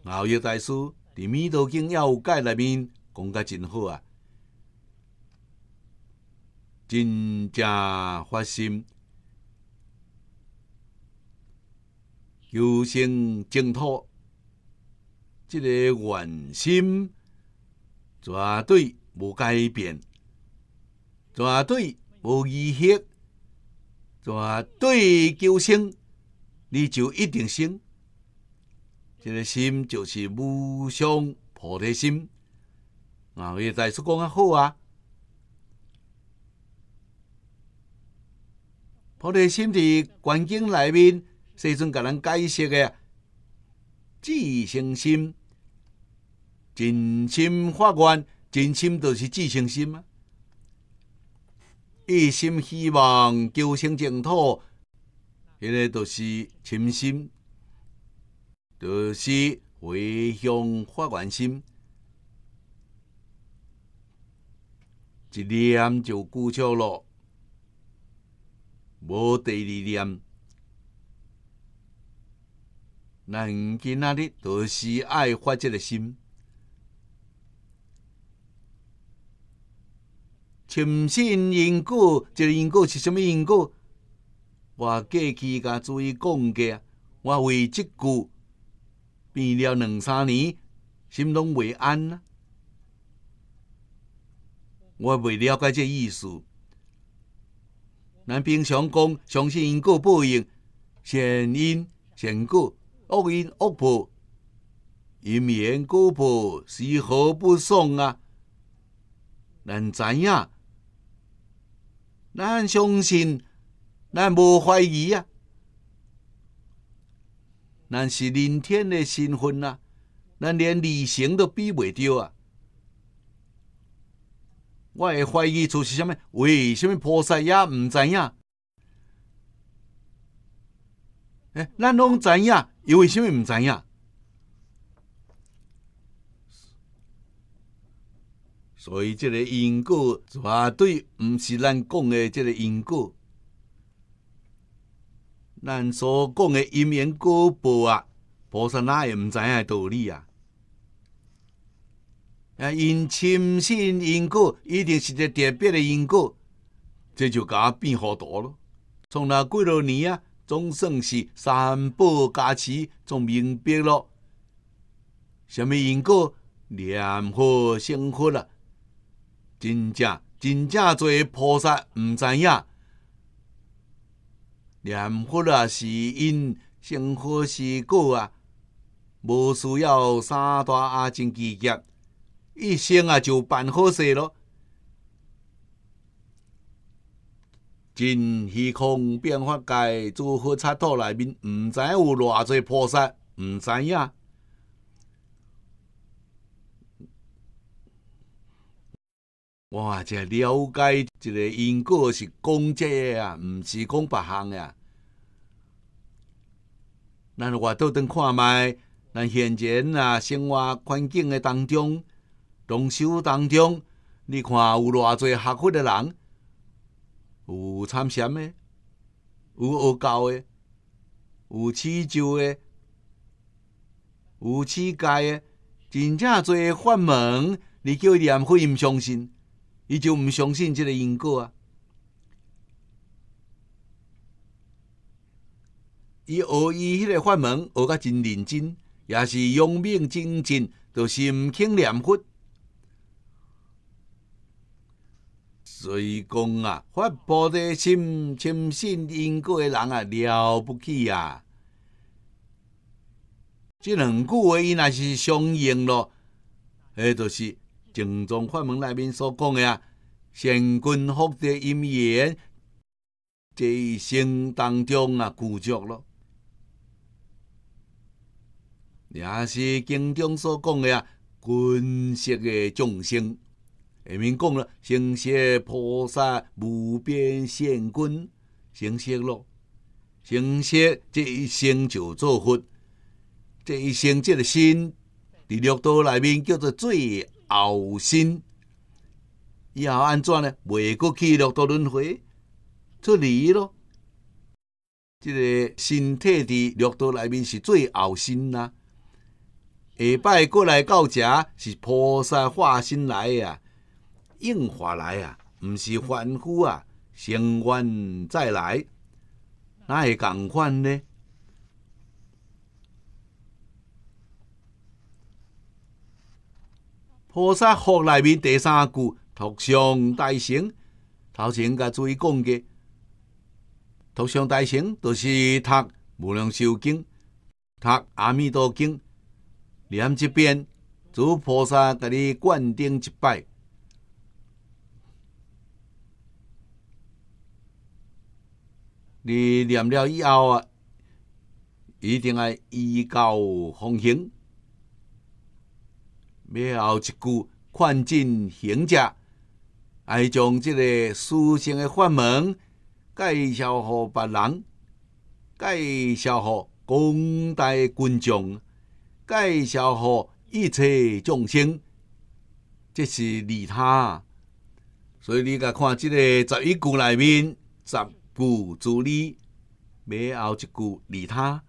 老育大师伫《弥陀经》要解内面讲得真好啊！真正发心，修心净土，这个愿心绝对。无改变，绝对无疑惑，绝对求生，你就一定生。这个心就是无上菩提心。啊，我再说讲啊好啊。菩提心在环境内面，世尊甲咱解释的啊，自性心，真心法愿。真心就是自性心啊，一心希望求生净土，迄个就是真心，都是回向发愿心，一念就够够了，无第二念。咱今仔日就是爱发这个心。信因果，即、个因果是什物因果？我过去甲注意讲过，我为即句，变了两三年，心拢未安啊。我未了解即个意思。咱平常讲相信因果报应，善因善果，恶因恶报，因缘果报是何不爽啊？咱知影。咱相信，咱无怀疑啊！咱是人天的神份啊，咱连旅行都比袂着啊！我会怀疑出是虾物？为什么菩萨也毋知影？哎，咱拢知影，伊为什么毋知影？所以，即个因果，绝对，毋是咱讲的即个因果，咱所讲的因缘果报啊，菩萨哪会毋知影道理啊。啊，因深信因果，一定是一个特别的因果，这就讲变糊涂咯。从那几落年啊，总算是三宝加持，总明白咯。什么因果，念佛生活了。真正、真正侪菩萨，毋知影，念佛啊是因，生活是果啊，无需要三大阿真积结，一生啊就办好事咯。真虚空变化界，诸佛车土内面，毋知有偌济菩萨，毋知影。我话了解，一个因果是讲即个啊，毋是讲别项啊。咱外倒转看卖，咱现今啊，生活环境诶，当中，动手当中，你看有偌侪学佛的人，有参禅嘅，有学教诶，有持咒诶，有持戒诶，真正做法门，你叫念家伊毋相信？伊就毋相信即个因果啊！伊学伊迄个法门学甲真认真，也是勇命精进，就是毋轻念佛。所以讲啊，发菩提心、深信因果的人啊，了不起啊！即两句话伊若是相应咯，迄就是。正宗法门内面所讲的啊，善根福德因缘，这一生当中啊，具足咯，也是经中所讲的啊，根色的众生，下面讲了，成色菩萨无边善根，成色咯，成色这一生就做佛，这一生这个心，伫六道内面叫做最。后心，以后安怎咧，袂阁去六道轮回出离咯。这个身体伫六道内面是最好心啊。下摆过来到遮是菩萨化身来啊，应化来啊，毋是凡夫啊，成愿再来，哪会共款呢？菩萨佛内面第三句“图上大成”，头前甲注意讲嘅“图像大成”就是读无量寿经、读阿弥陀经，念一遍，主菩萨甲你灌顶一拜。你念了以后啊，一定要依教奉行。尾后一句，劝进行者，爱将即个书生的法门介绍予别人，介绍予广大群众，介绍予一切众生，这是利他。所以你甲看即个十一句内面，十句助理，尾后一句利他，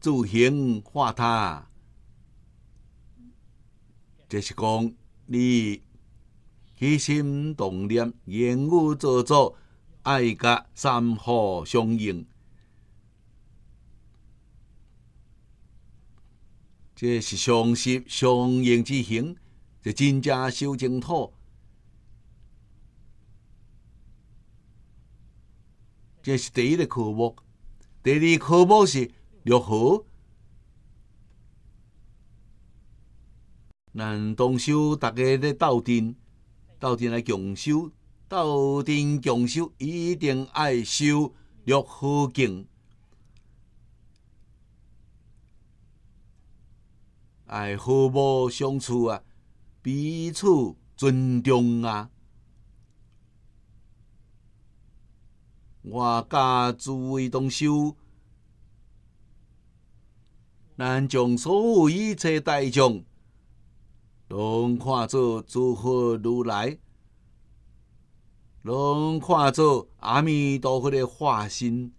助行化他。就是讲，你起心动念、言语做作，爱甲三好相应，这是相识相应之行，就真正修净土。这是第一个科目，第二科目是六合。咱动手，逐个咧斗阵，斗阵来强修，斗阵强修，一定爱修六合敬，爱和睦相处啊，彼此尊重啊。我教诸位同修，咱所有一切大众。拢看做诸佛如来，拢看做阿弥陀佛的化身，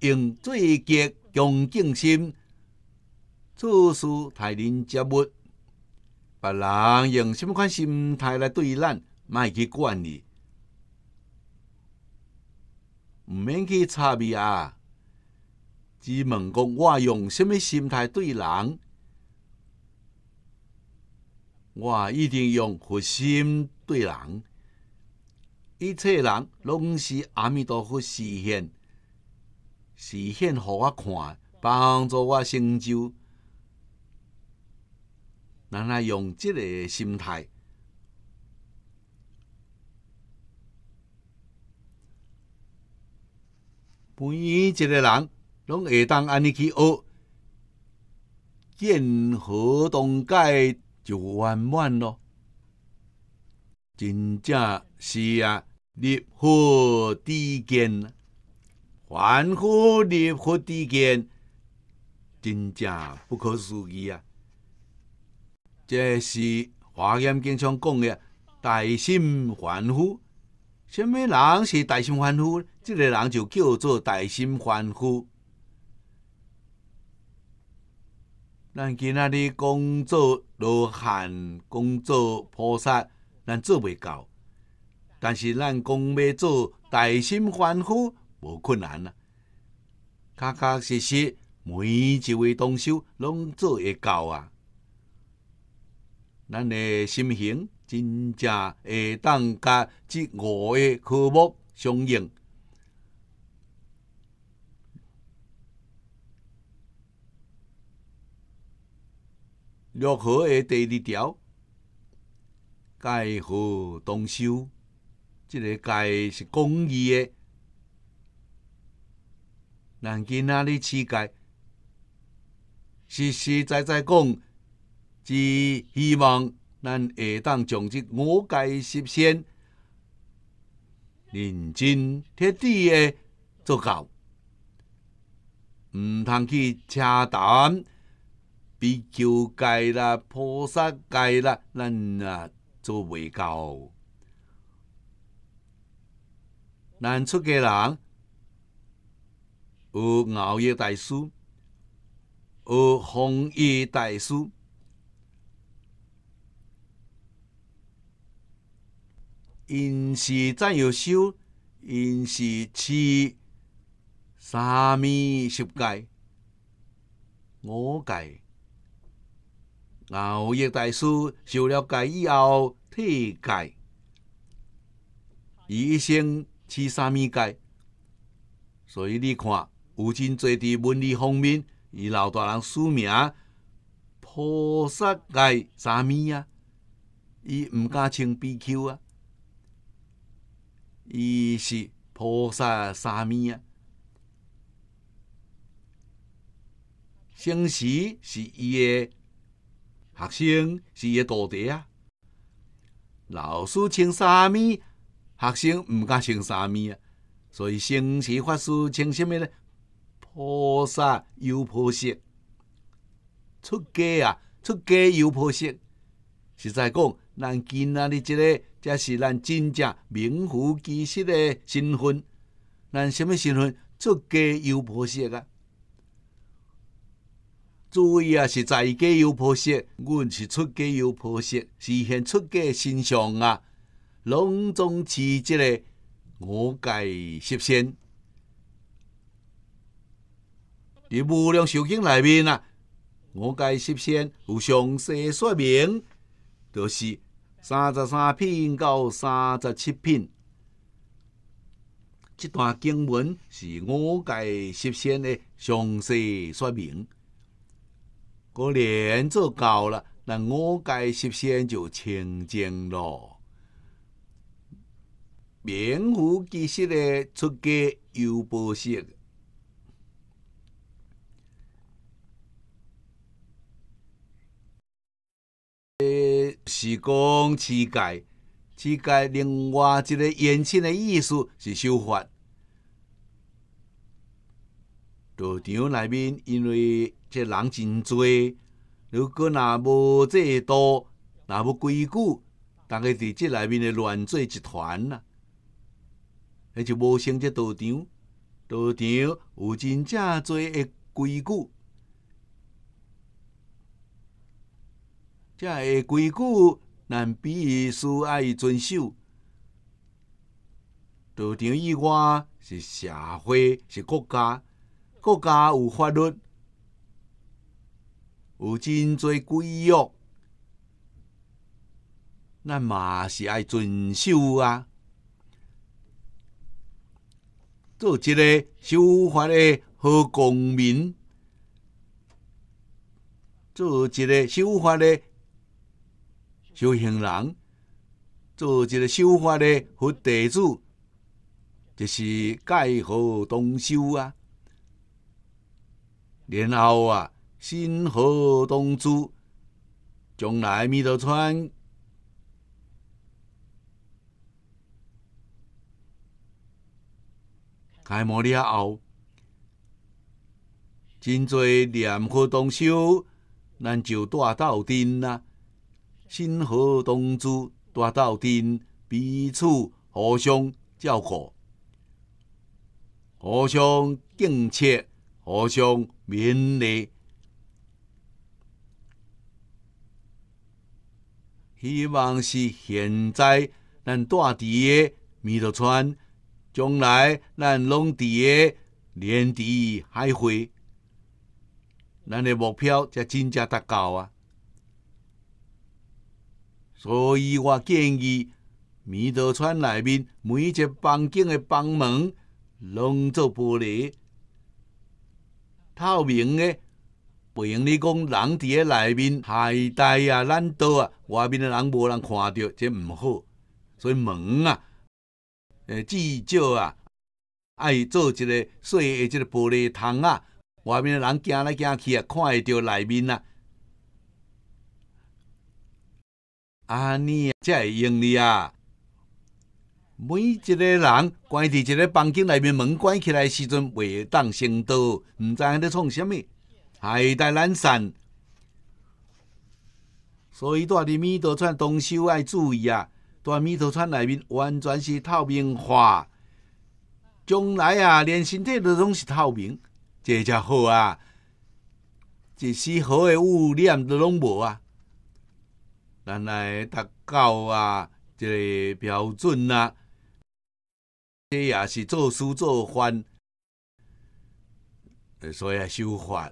用最极恭敬心做事待人接物，别人用什么心态来对咱，卖去管伊，毋免去差别啊！只问讲我用什么心态对人。我一定用佛心对人，一切人拢是阿弥陀佛实现，实现互我看，帮助我成就。咱来用即个心态，每一个人拢会当安尼去学，见何同界。就圆满咯！真正是啊，立何地见凡夫立何地见？真正不可思议啊！这是华严经常讲的，大心凡夫。什么人是大心凡夫？这个人就叫做大心凡夫。咱今仔日讲做罗汉，工作菩萨，咱做袂到；但是咱讲要做大心欢呼无困难啊。确确实实，每一位同修拢做会到啊！咱诶心型真正会当甲即五个科目相应。六合的第二条，界何当修？这个界是公义的，咱今仔日世界，实实在在讲，只希望咱会当将这我界实现认真、贴地的做到，毋通去扯淡。比丘界啦、菩萨界啦，咱啊做袂到。咱出家人有熬夜大师，有弘一大师，因是怎样修？因是持三昧十戒、五界。后叶大师受了戒以后退戒，伊一生持啥咪戒？所以你看，有真侪伫文理方面，伊老大人署名菩萨戒啥咪啊？伊毋敢称 BQ 啊，伊是菩萨啥咪啊？生氏是伊个。学生是一个徒弟啊，老师穿啥物，学生毋敢穿啥物啊，所以生慈法师穿啥物呢？菩萨优婆萨，出家啊，出家优婆萨，实在讲，咱今仔日即个，才是咱真正名符其实的身份。咱什物身份？出家优婆萨啊。注意啊！是在家有菩萨，阮是出家有菩萨，是现出家身上啊！隆重持这个五界十仙，在无量寿经内面啊，五界十仙有详细说明，就是三十三品到三十七品，这段经文是五界十仙的详细说明。果莲做高了，那我该实现就清净咯，名副其实的出家又不息。诶，是讲世界，世界另外一个延伸的意思是修法。道场内面因为。即人真多，如果若无这多，若无规矩，逐个伫即内面咧乱做一团啊，那就无成即道场。道场有真正做的规矩，正个规矩难比须需爱遵守。道场以外是社会，是国家，国家有法律。有真侪规矩，咱嘛是爱遵守啊。做一个守法的好公民，做一个守法的修行人，做一个守法的好地主，就是该好当修啊？然后啊。新河同珠，将来咪着穿开幕了后，真侪联合动手，咱就大斗阵啦！新河同组大斗阵，彼此互相照顾，互相敬切，互相勉励。希望是现在咱住伫个弥陀川，将来咱拢伫个莲池海会，咱的目标才真正达到啊！所以我建议弥陀川内面每一个房间的房门拢做玻璃，透明的。袂用你讲人伫咧内面太大啊，咱多啊，外面的人无人看着，这唔好，所以门啊，诶，至少啊，爱做一个细诶，一个玻璃窗啊，外面的人行来行去啊，看会着内面啊，安尼啊才会用你啊。每一个人关伫一个房间内面，门关起来时阵，袂当升多，毋知影咧创啥物。还在懒散，所以在米德川东修爱注意啊！在米德川内面完全是透明化，将来啊，连身体都拢是透明，这才好啊！一丝毫的污染都拢无啊！咱来达到啊这个标准啊，这也是做书做翻，所以啊，修法。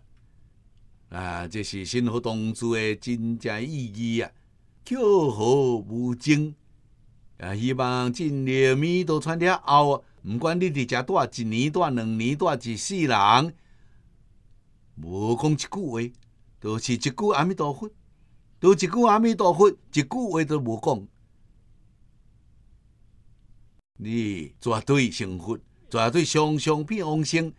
啊，这是新福同居的真正意义啊！叫好无争啊！希望进了米都传了啊，唔管你伫遮住一年住两年住一世人，无讲一句话，都是一句阿弥陀佛，都一句阿弥陀佛，一句话都无讲。你绝对幸福，绝对双双变往生。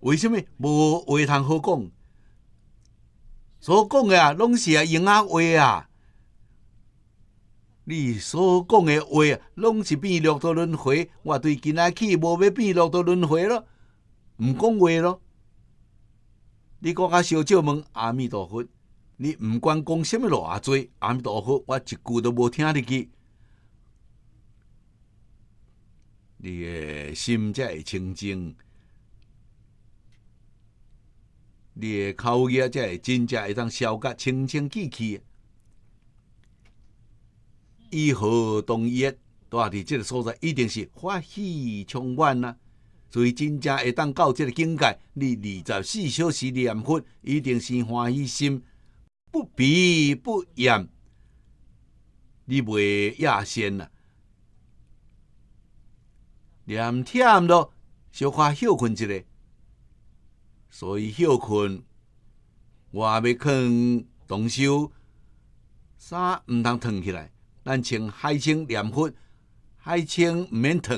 为什么无话通好讲？所讲的啊，拢是啊，用啊话啊。你所讲的话拢是变六道轮回。我对今仔起无要变六道轮回咯，毋讲话咯。你讲较小少问阿弥陀佛，你毋管讲什物偌济，阿弥陀佛，我一句都无听入去。你的心才会清净。你的口业才会真正会当消甲清清气气。伊何东业住伫即个所在，一定是欢喜充满啊！所以真正会当到即个境界，你二十四小时念佛，一定是欢喜心，不疲不厌，你袂亚仙啊！念忝咯，小可休困一下。所以休困，我阿要肯动手，啥毋通脱起来。咱穿海清练课，海清毋免脱，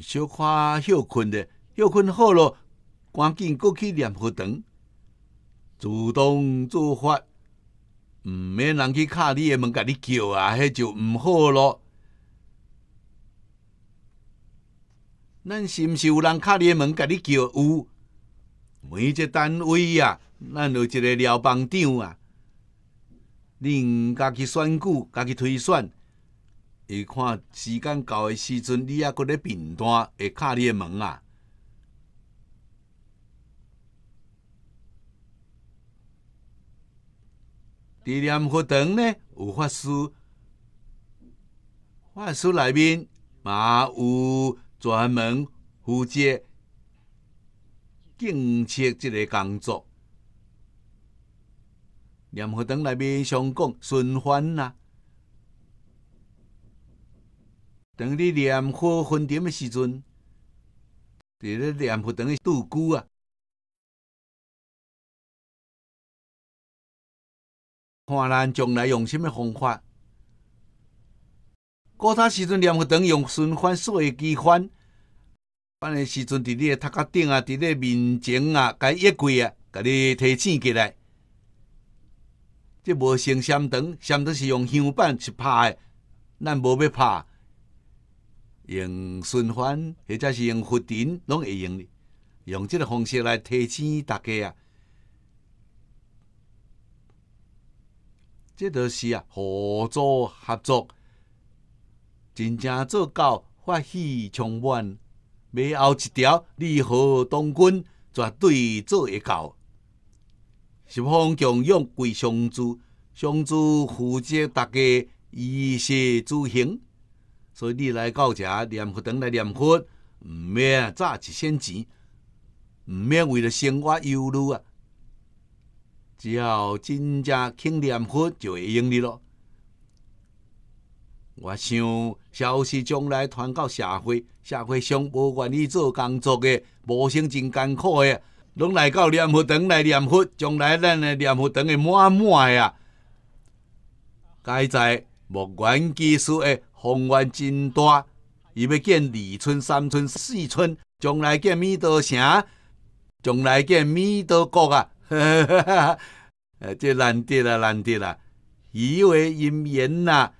小夸休困的，休困好咯。赶紧过去练课堂，主动做法，毋免人去敲你的门，甲你叫啊，迄就毋好咯。咱是毋是有人敲你的门，甲你叫有？每一个单位啊，咱有一个寮班长啊，毋家己选举，家己推选，会看时间到的时阵，你也搁咧名单会敲你的门啊。伫念学堂呢，有法师，法师内面嘛有。专门负责警持即个工作，念佛堂内面上讲循环啊，当你念佛分点的时阵，伫咧念佛堂诶多久啊？看咱将来用些咩方法？古早时阵念佛堂用循环数的机环，办的时阵伫你的头壳顶啊、伫你的面前啊，甲一跪啊，甲你提醒起来。即无成香堂，相当是用香板去拍的，咱无要拍，用循环或者是用佛灯拢会用的，用即个方式来提醒大家啊。即就是啊，合作合作。真正做到法气充满，尾后一条利好当军，绝对做会到。十方供养贵上主，上主负责大家衣食住行，所以你来到遮念佛堂来念佛，毋免早一现钱，毋免为了生活忧虑啊！只要真正肯念佛，就会用你咯。我想消息将来传到社会，社会上无愿意做工作的，无生真艰苦的，拢来到念学堂来念佛，将来咱的念学堂会满满的啊！该在木源技术的宏愿真大，伊要建二村、三村、四村，将来建米都城，将来建米都国啊！呵呵呵，呃，这难得啊，难得啊，伊为因缘呐。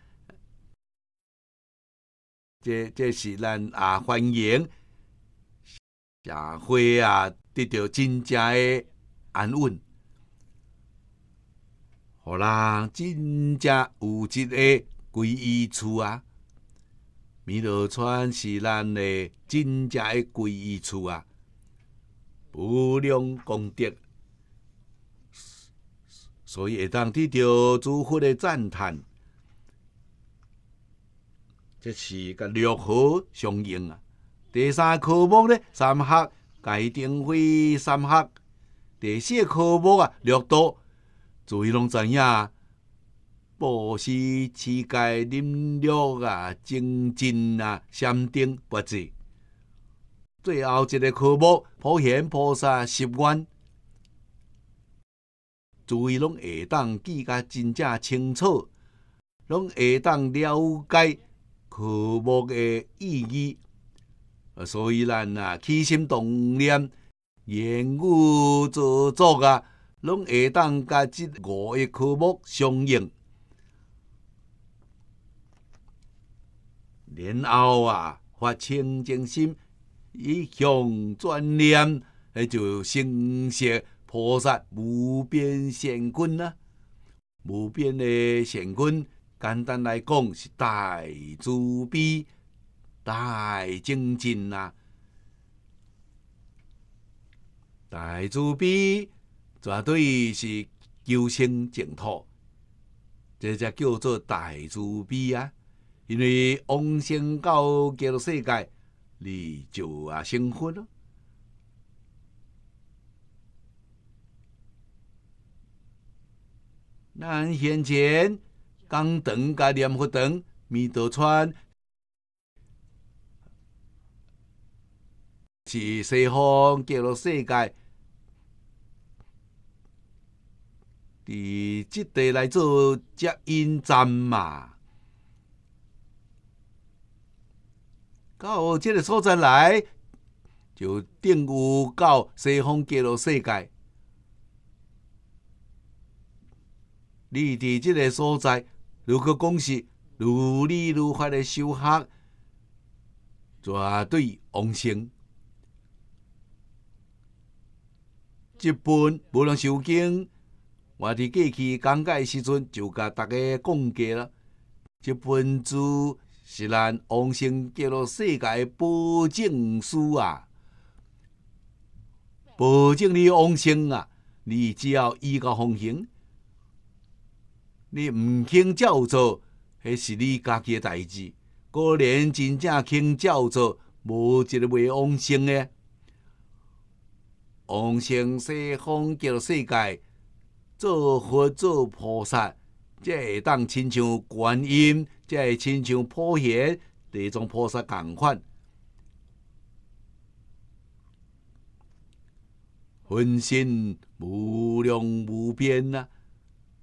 这这是咱啊，欢迎社会啊，得到真正的安稳。好人真正有一个归一处啊，弥勒川是咱的真正的归一处啊，无量功德，所以会当得到诸佛的赞叹。即是甲六合相应啊。第三科目咧，三合改定慧三合。第四科目啊，六道，注意拢知影，布施、乞戒、忍辱啊、精进啊、禅定、不至。最后一个科目，普贤菩萨十愿。注意拢下当记个真正清楚，拢下当了解。科目的意义，所以咱啊起心动念、言语做作啊，拢会当甲这五个科目相应。然后啊，发清净心，以向专念，迄就成佛菩萨无边善根啊，无边的善根。简单来讲是大慈悲、大精进啊！大慈悲绝对是求生净土，这才叫做大慈悲啊！因为往生到极乐世界，你就啊成佛了。咱先前港灯、加念佛堂、弥陀川，是西方极乐世界。伫即地来做接引站嘛，到即个所在来，就定有到西方极乐世界。你伫即个所在。如果讲是如力、如发的修学，绝对往生。即本无人受经，我伫过去讲解时阵就甲大家讲过了。即本书是咱往生进入世界保证书啊，保证你往生啊，你只要依靠奉行。你毋肯照做，迄是你家己诶代志。果然真正肯照做，无一个未往生诶。往生西方极乐世界，做佛做菩萨，即会当亲像观音，即会亲像普贤，地藏菩萨共款，分身无量无边啊！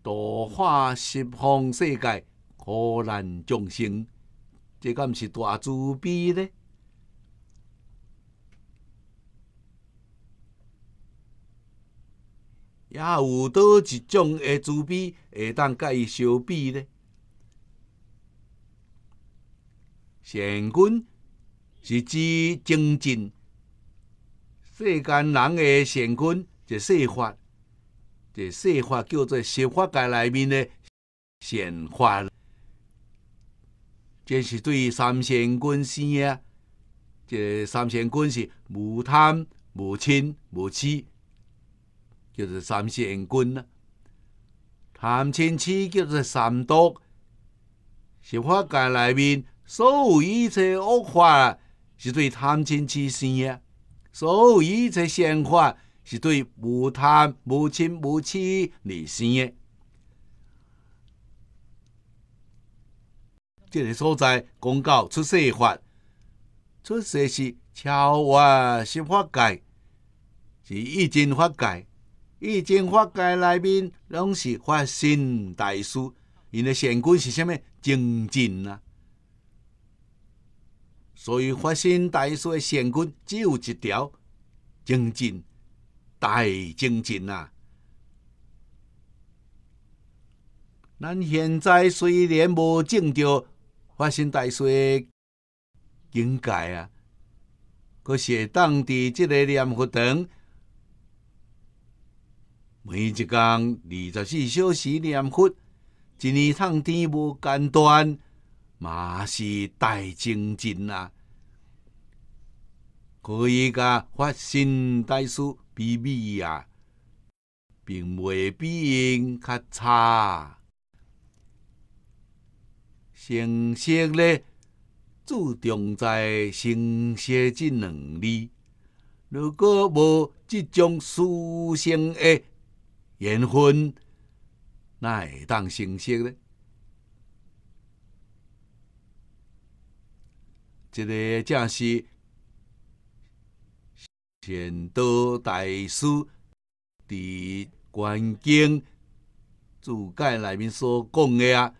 度化十方世界苦难众生，这敢不是大慈悲呢？也有倒一种的慈悲，会当甲伊相比呢？善根是指精进，世间人的善根，即说法。这说法叫做十法界内面的善法，这是对三善君生啊。这三善君是无贪、无嗔、无痴，叫做三善君啊。贪嗔痴叫做三毒，十法界内面所有一切恶法是对贪嗔痴生的，所有一切善法。是对无贪、无嗔、无痴而生的。即个所在，公告出世法，出世是超越十法界，是意见法界。意见法界内面，拢是发生大事。因的善根是啥物？精进啊！所以发生大事的善根，只有一条：精进。大精进啊！咱现在虽然无证着发生大细境界啊，可是当地即个念佛堂，每一工二十四小时念佛，一年通天无间断，嘛是大精进啊！可以甲发新代数比比啊，并未比因较差。成色咧注重在成色这两字，如果无即种书生的缘分，哪会当成色咧？即个正是。现大师伫观经注解内面所讲的啊，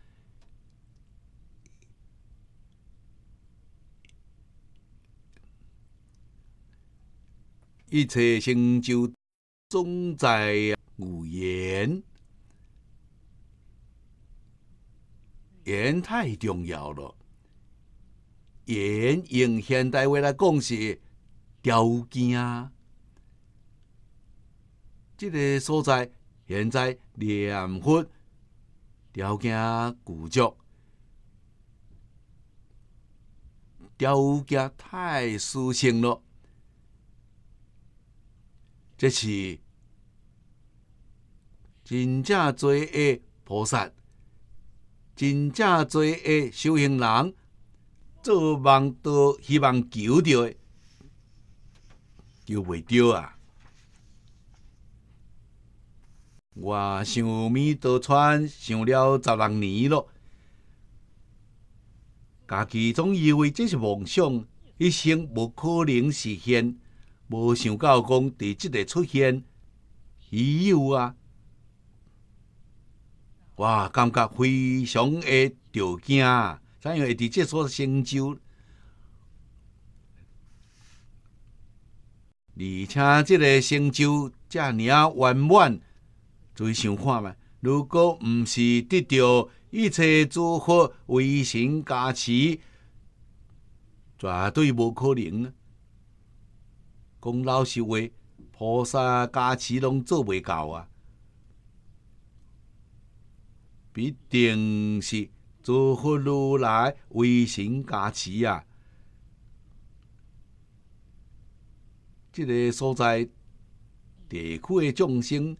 一切成就总在有言，语言太重要了。语用现代话来讲是。条件，这个所在现在念佛条件具足，条件太殊胜了。这是真正做的菩萨，真正做的修行人，做梦都希望求到的。救袂着啊！我想面多川想了十六年咯，家己总以为这是梦想，一生无可能实现，无想到讲伫即个出现，稀有啊！我感觉非常的着惊，样会伫即所星球。而且这个成就这么圆满，就想看嘛？如果不是得到一切诸佛微神加持，绝对无可能啊！讲老实话，菩萨加持拢做袂到啊，必定是诸佛如来微神加持啊。即个所在地区的众生，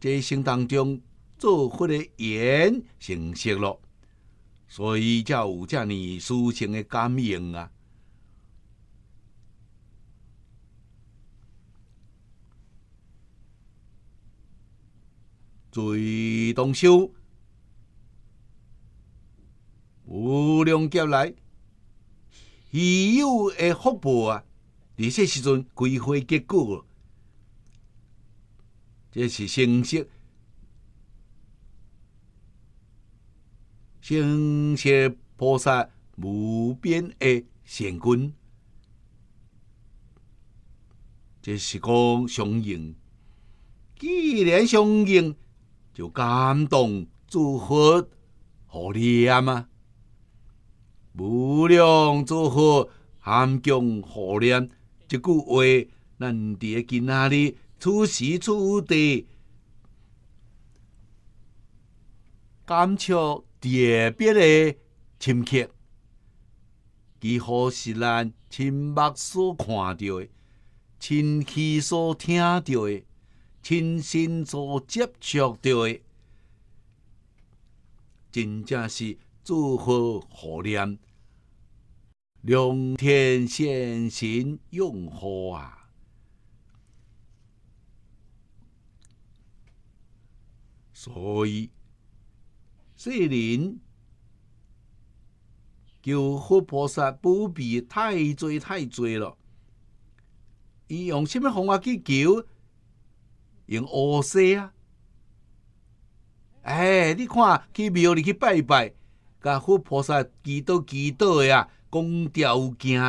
这一生当中做佛的业成熟了，所以才有这么殊胜的感应啊！最动手，无量劫来稀有的福报啊！这时阵，开花结果，这是成色，成色菩萨无边的善根。这是讲相应，既然相应，就感动祝福合念啊，无量祝福含光合念。一句话，咱伫今仔日，此时此地，感触特别的深刻，几乎是咱亲目所看到的，亲耳所听到的，亲身所接触到的，真正是祝福互联。龙天现行用火啊，所以世灵求佛菩萨，不必太多太多了。伊用什么方法去求？用乌师啊？哎，你看去庙里去拜拜，甲佛菩萨祈祷祈祷呀。讲条件。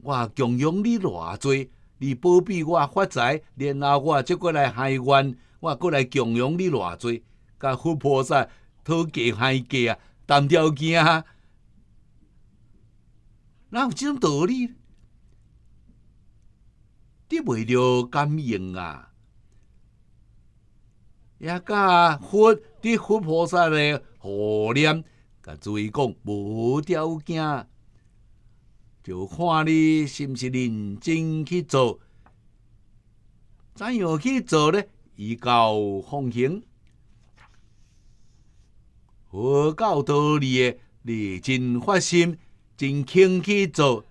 我供养你偌济，你保庇我发财，然后我再过来害愿，我过来供养你偌济，甲佛菩萨讨价还价，谈条件，哪有即种道理？得袂着感应啊？也甲佛，得佛菩萨的护念。来注意讲，无条件就看你是毋是认真去做，怎样去做呢？以教奉行，和教道理，你真发心，真肯去做，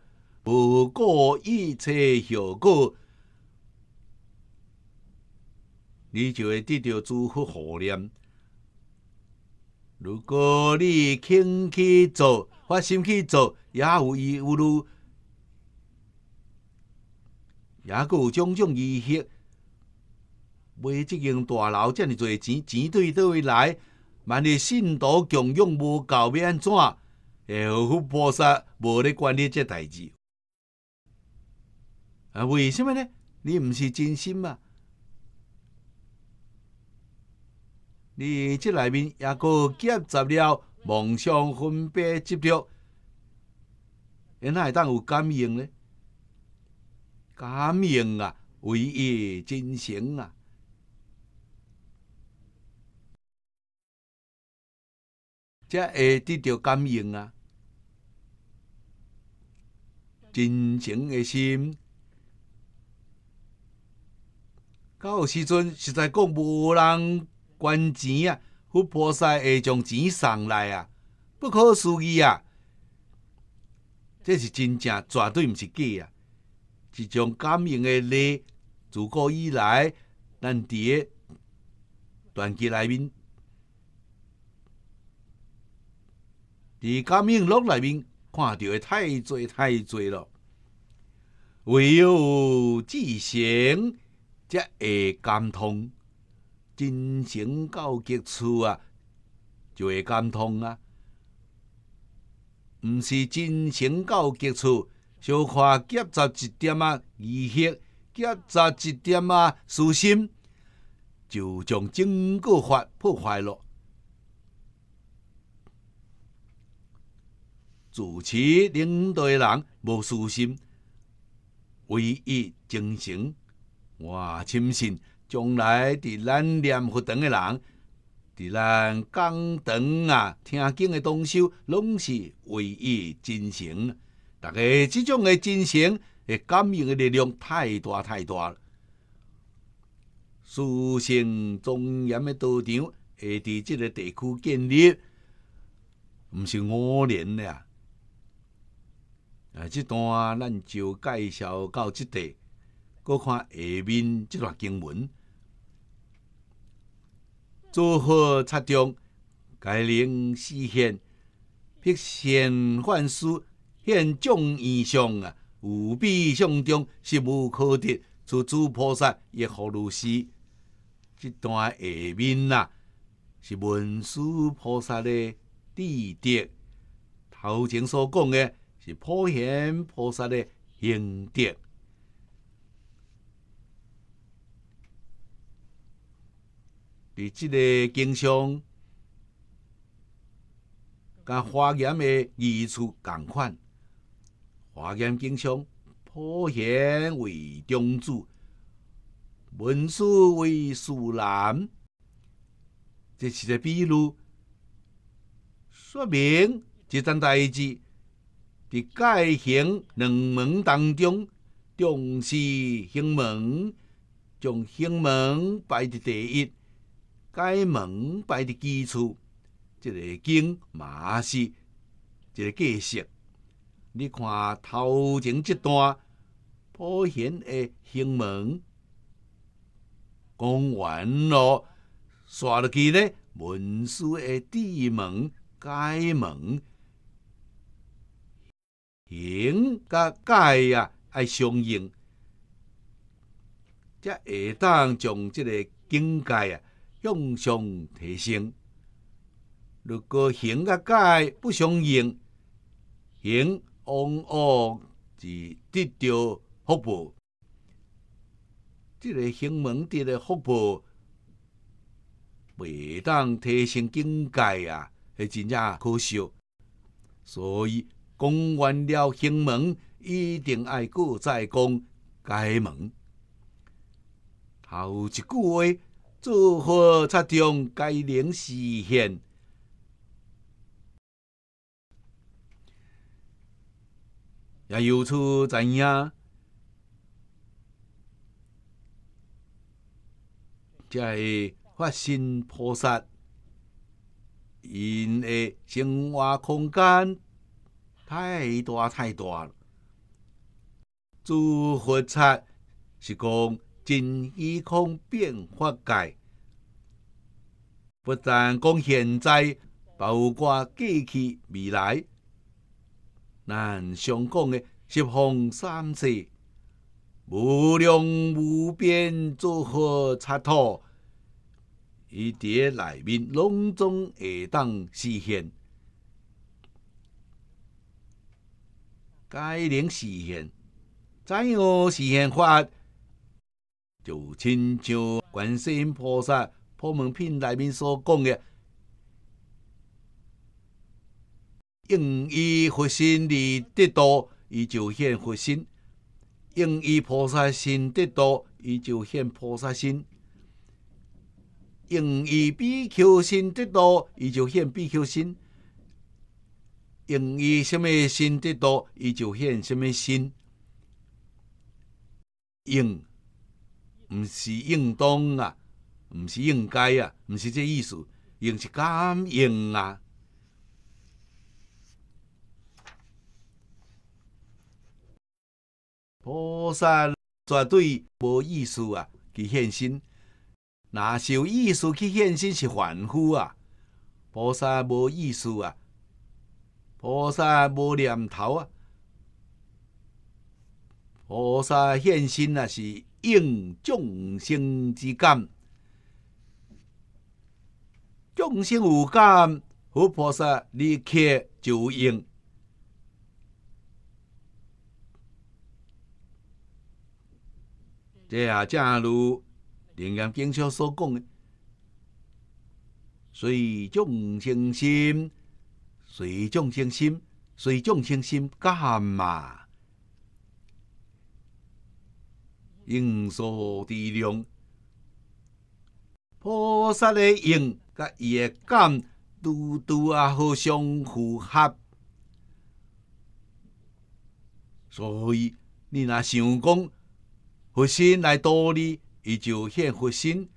无过一切效果，你就会得到诸佛护念。如果你肯去做，发心去做，也有伊有路，也佫有种种疑惑。买即间大楼，遮尔侪钱，钱堆位来，万一信徒供养无够，要安怎？哎，菩萨无咧管你即代志。啊，为什物呢？你毋是真心嘛？你即里面也搁结杂了梦想分别执着，因哪会当有感应呢？感应啊，唯有真诚啊，才会得到感应啊。真诚的心，到时阵实在讲无人。捐钱啊，佛菩萨会将钱送来啊，不可思议啊！这是真正绝对毋是假啊！一种感应的力，自古以来，咱伫个传奇内面，伫感应录内面看到的太侪太侪咯。唯有自向才会感通。真诚到极处啊，就会感通啊。毋是真诚到极处，小看夹杂一点啊疑邪，夹杂一点啊私心，就将整个法破坏了。主持领导人无私心，唯一真诚，我深信。将来伫咱念学堂诶人，伫咱讲堂啊、听经诶，同手，拢是为伊真诚。大家即种诶真诚，诶感应诶力量太大太大了。殊胜庄严诶道场，会伫即个地区建立，毋是五年啦。啊，这段咱就介绍到即地，阁看下面这段经文。诸好！擦中该灵实现，必现幻术现众以相啊，无比相中是无可得。诸诸菩萨亦复如是。这段下面是文殊菩萨的弟侄。头前所讲的是普贤菩萨的行德。伫即个经商、甲华严诶义处共款，华严经商普贤为中主，文殊为树男。即是个比如，说明一桩代志伫界行两门当中，重视行门，将行门排伫第一。该门牌的基础，即个经嘛是一个基石。你看头前即段普贤的行门，讲完咯，续落去咧，文殊的地门、该门，行甲解啊，要相应，才会当将即个境界啊。向上提升。如果行甲街不相应，行往往是得到福报，这个兴门的福报未当提升境界啊，系真正可惜。所以，讲完了兴门，一定要再讲解门。头一句话。祝佛刹中，皆能实现，也由此知影，才会发心菩萨，因的生活空间太大太大了。诸佛刹是讲尽虚空变化界。不但讲现在，包括过去、未来，咱上讲的十方三世、无量无边，作何差错，伊诶内面拢总会当实现，该能实现，怎样实现法，就亲像观世音菩萨。普门品内面所讲嘅，用以佛心而得道，伊就现佛心；用以菩萨心得道，伊就现菩萨心；用以比丘心得道，伊就现比丘心；用以什么心得道，伊就现什么心。用，毋是应当啊！毋是应该啊，毋是这意思，应是感应啊。菩萨绝对无意思啊，去献身，若是有意思去献身是凡夫啊。菩萨无意思啊，菩萨无念头啊。菩萨献身啊是应众生之感。众生有感，佛菩萨立刻就应。这下正如灵岩经上所讲的，随众生心，随众生心，随众生心干嘛？应受地量。菩萨的用甲伊的感拄拄啊互相符合，所以你若想讲佛心来度你，伊就显佛心；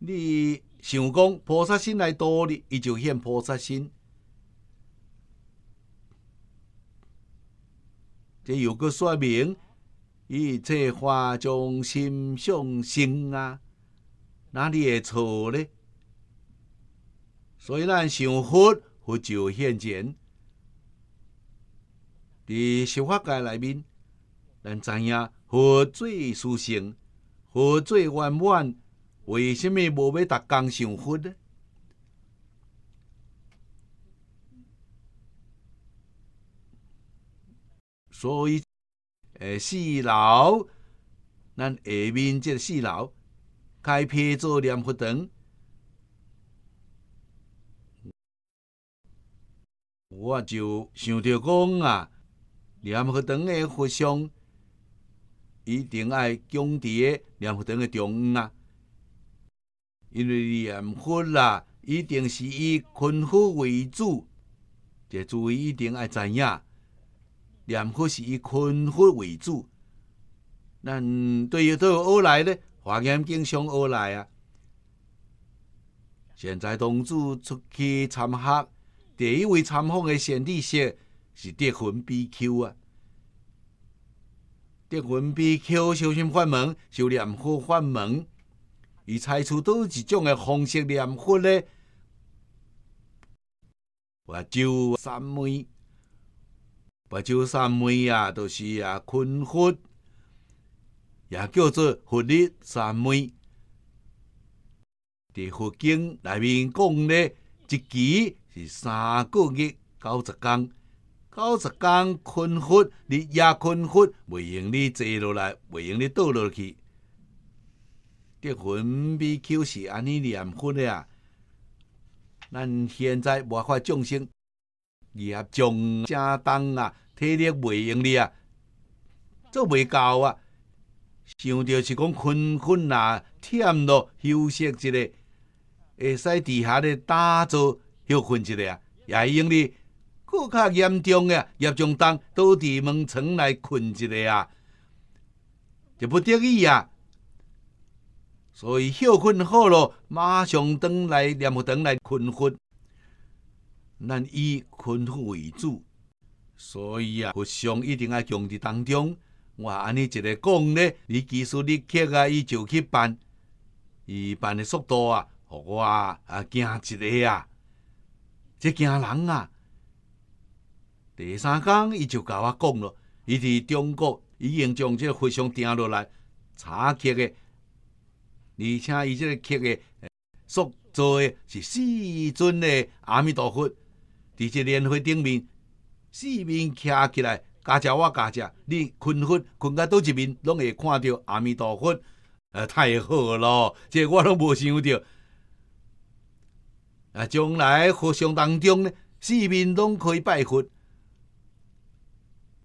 你想讲菩萨心来度你，伊就显菩萨心。这有个说明，伊切化众心上心啊。那里会错呢？所以咱想佛，佛就现前。伫修法界内面，咱知影佛最殊胜，佛最圆满？为什么无要逐工想佛呢？所以，诶，四楼，咱下面即个四楼。开辟做念佛堂，我就想着讲啊，念佛堂的佛像一定爱供伫个念佛堂的中央啊，因为念佛啦，一定是以困佛为主，这诸位一定爱知影，念佛是以困佛为主。咱对于个后来呢？华严经上而来啊！现在同子出去参学，第一位参访的贤弟说，是德魂 BQ 啊！德魂 BQ 修心法门，修念佛法门。伊采取都一种嘅方式念佛咧。不就三昧，不就三昧啊，都是啊，困佛。也叫做佛日三昧。在佛经内面讲咧，一期是三个月九十天，九十天困佛，你夜困佛，袂用你坐落来，袂用你倒落去。这婚比丘是安尼念佛的啊。咱现在无法众生业种正当啊，体力袂用你啊，做袂到啊。想着是讲困困啦，忝咯，休息一下，会使伫遐咧打坐休困一下啊，也用哩。搁较严重个夜中当倒伫门床来困一下啊，就不得已啊。所以休困好了，马上登来念木堂来困困。咱以困复为主，所以啊，佛像一定要强伫当中。我安尼一个讲咧，你技术你刻啊，伊就去办，伊办的速度啊，互我啊惊一个啊，这惊人啊！第三天，伊就甲我讲了，伊伫中国已经将即个佛像定落来，查刻的，而且伊即个刻嘅速度是四尊的阿弥陀佛伫即莲花顶面四面徛起来。家食我家食，你困佛困在倒一面，拢会看到阿弥陀佛，呃，太好咯！这我拢无想到。啊，将来佛像当中呢，四面拢可以拜佛，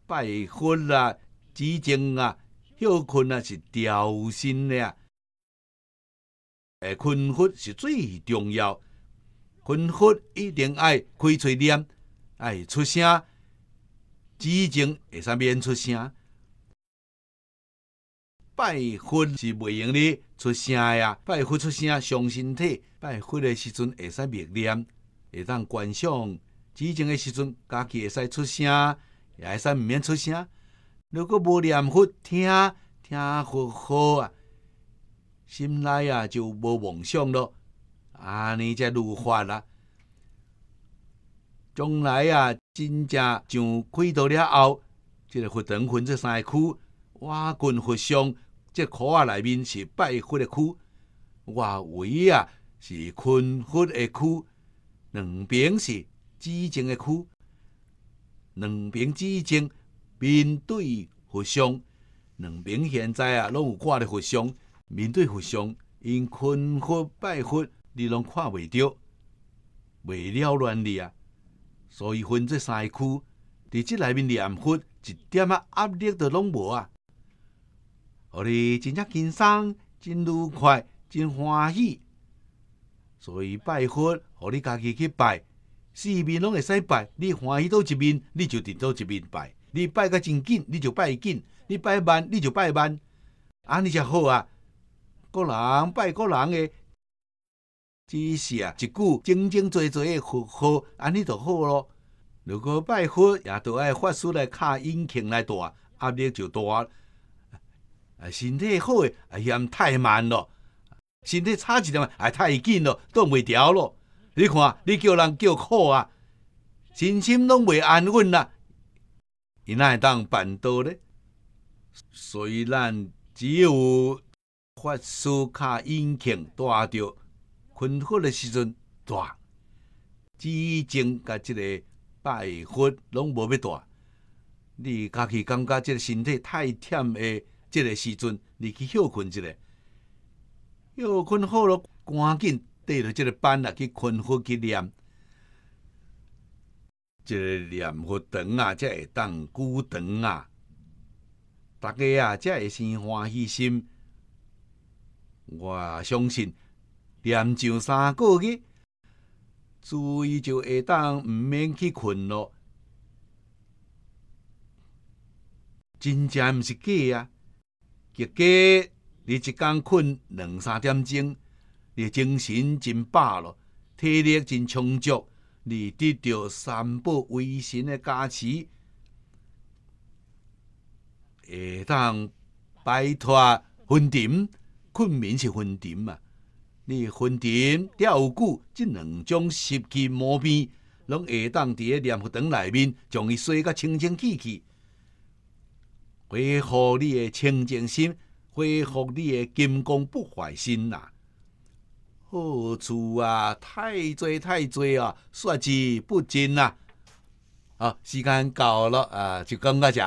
拜佛啊，之经啊，休困啊是调心的啊。诶，困佛是最重要，困佛一定爱开嘴念，爱出声。祭敬会使免出声，拜佛是袂用哩出声呀，拜佛出声伤身体。拜佛的时阵会使默念，会当观想。祭敬的时阵，家己会使出声，也使毋免出声。如果无念佛，听听佛号啊，心内啊就无妄想咯，安尼才入佛啦。将来啊，真正上开到了后，这个佛堂分这三个区：，我军佛像，即箍啊内面是拜佛的区；，外围啊是群佛的区；，两边是寂静的区。两边寂静，面对佛像；，两边现在啊，拢有挂的佛像，面对佛像，因群佛拜佛，你拢看袂着，袂了乱的啊。所以分这三区，在即内面念佛，一点压力都拢无啊！互你真正轻松，真愉快，真欢喜。所以拜佛，互你家己去拜，四面拢会使拜，你欢喜到一面，你就伫倒一面拜。你拜个真紧，你就拜紧；你拜慢，你就拜慢。安尼才好啊！个人拜个人的。只是啊，一句精精做做诶，福号，安尼就好咯。如果拜佛也得爱法师来卡引擎来带，压力就大。啊，身体好诶，嫌太慢咯；身体差一点，还太紧咯，挡袂牢咯。你看，你叫人叫苦啊，身心拢袂安稳啦，伊哪会当办到咧？所以咱只有法师卡引擎带着。困觉的时阵，大，之前甲即个拜佛拢无要大。你家己感觉即个身体太忝的，即个时阵你去休困一下。休困好了，赶紧缀着即个班啊，去困佛去念。这个念佛长啊，才会当久长啊。大家啊，才会生欢喜心。我相信。连上三个月，注意就下当毋免去困咯。真正毋是假啊！结果你一工困两三点钟，你精神真饱咯，体力真充足，你得到三宝微神的加持，下当摆脱昏沉。困眠是昏沉嘛？你昏颠、吊骨，这两种湿气毛病，拢下当伫咧念佛堂内面，将伊洗甲清清气气，恢复你的清净心，恢复你的金刚不坏心呐。好处啊，太多太多啊，说之不尽呐。啊，时间到了啊，就讲到这。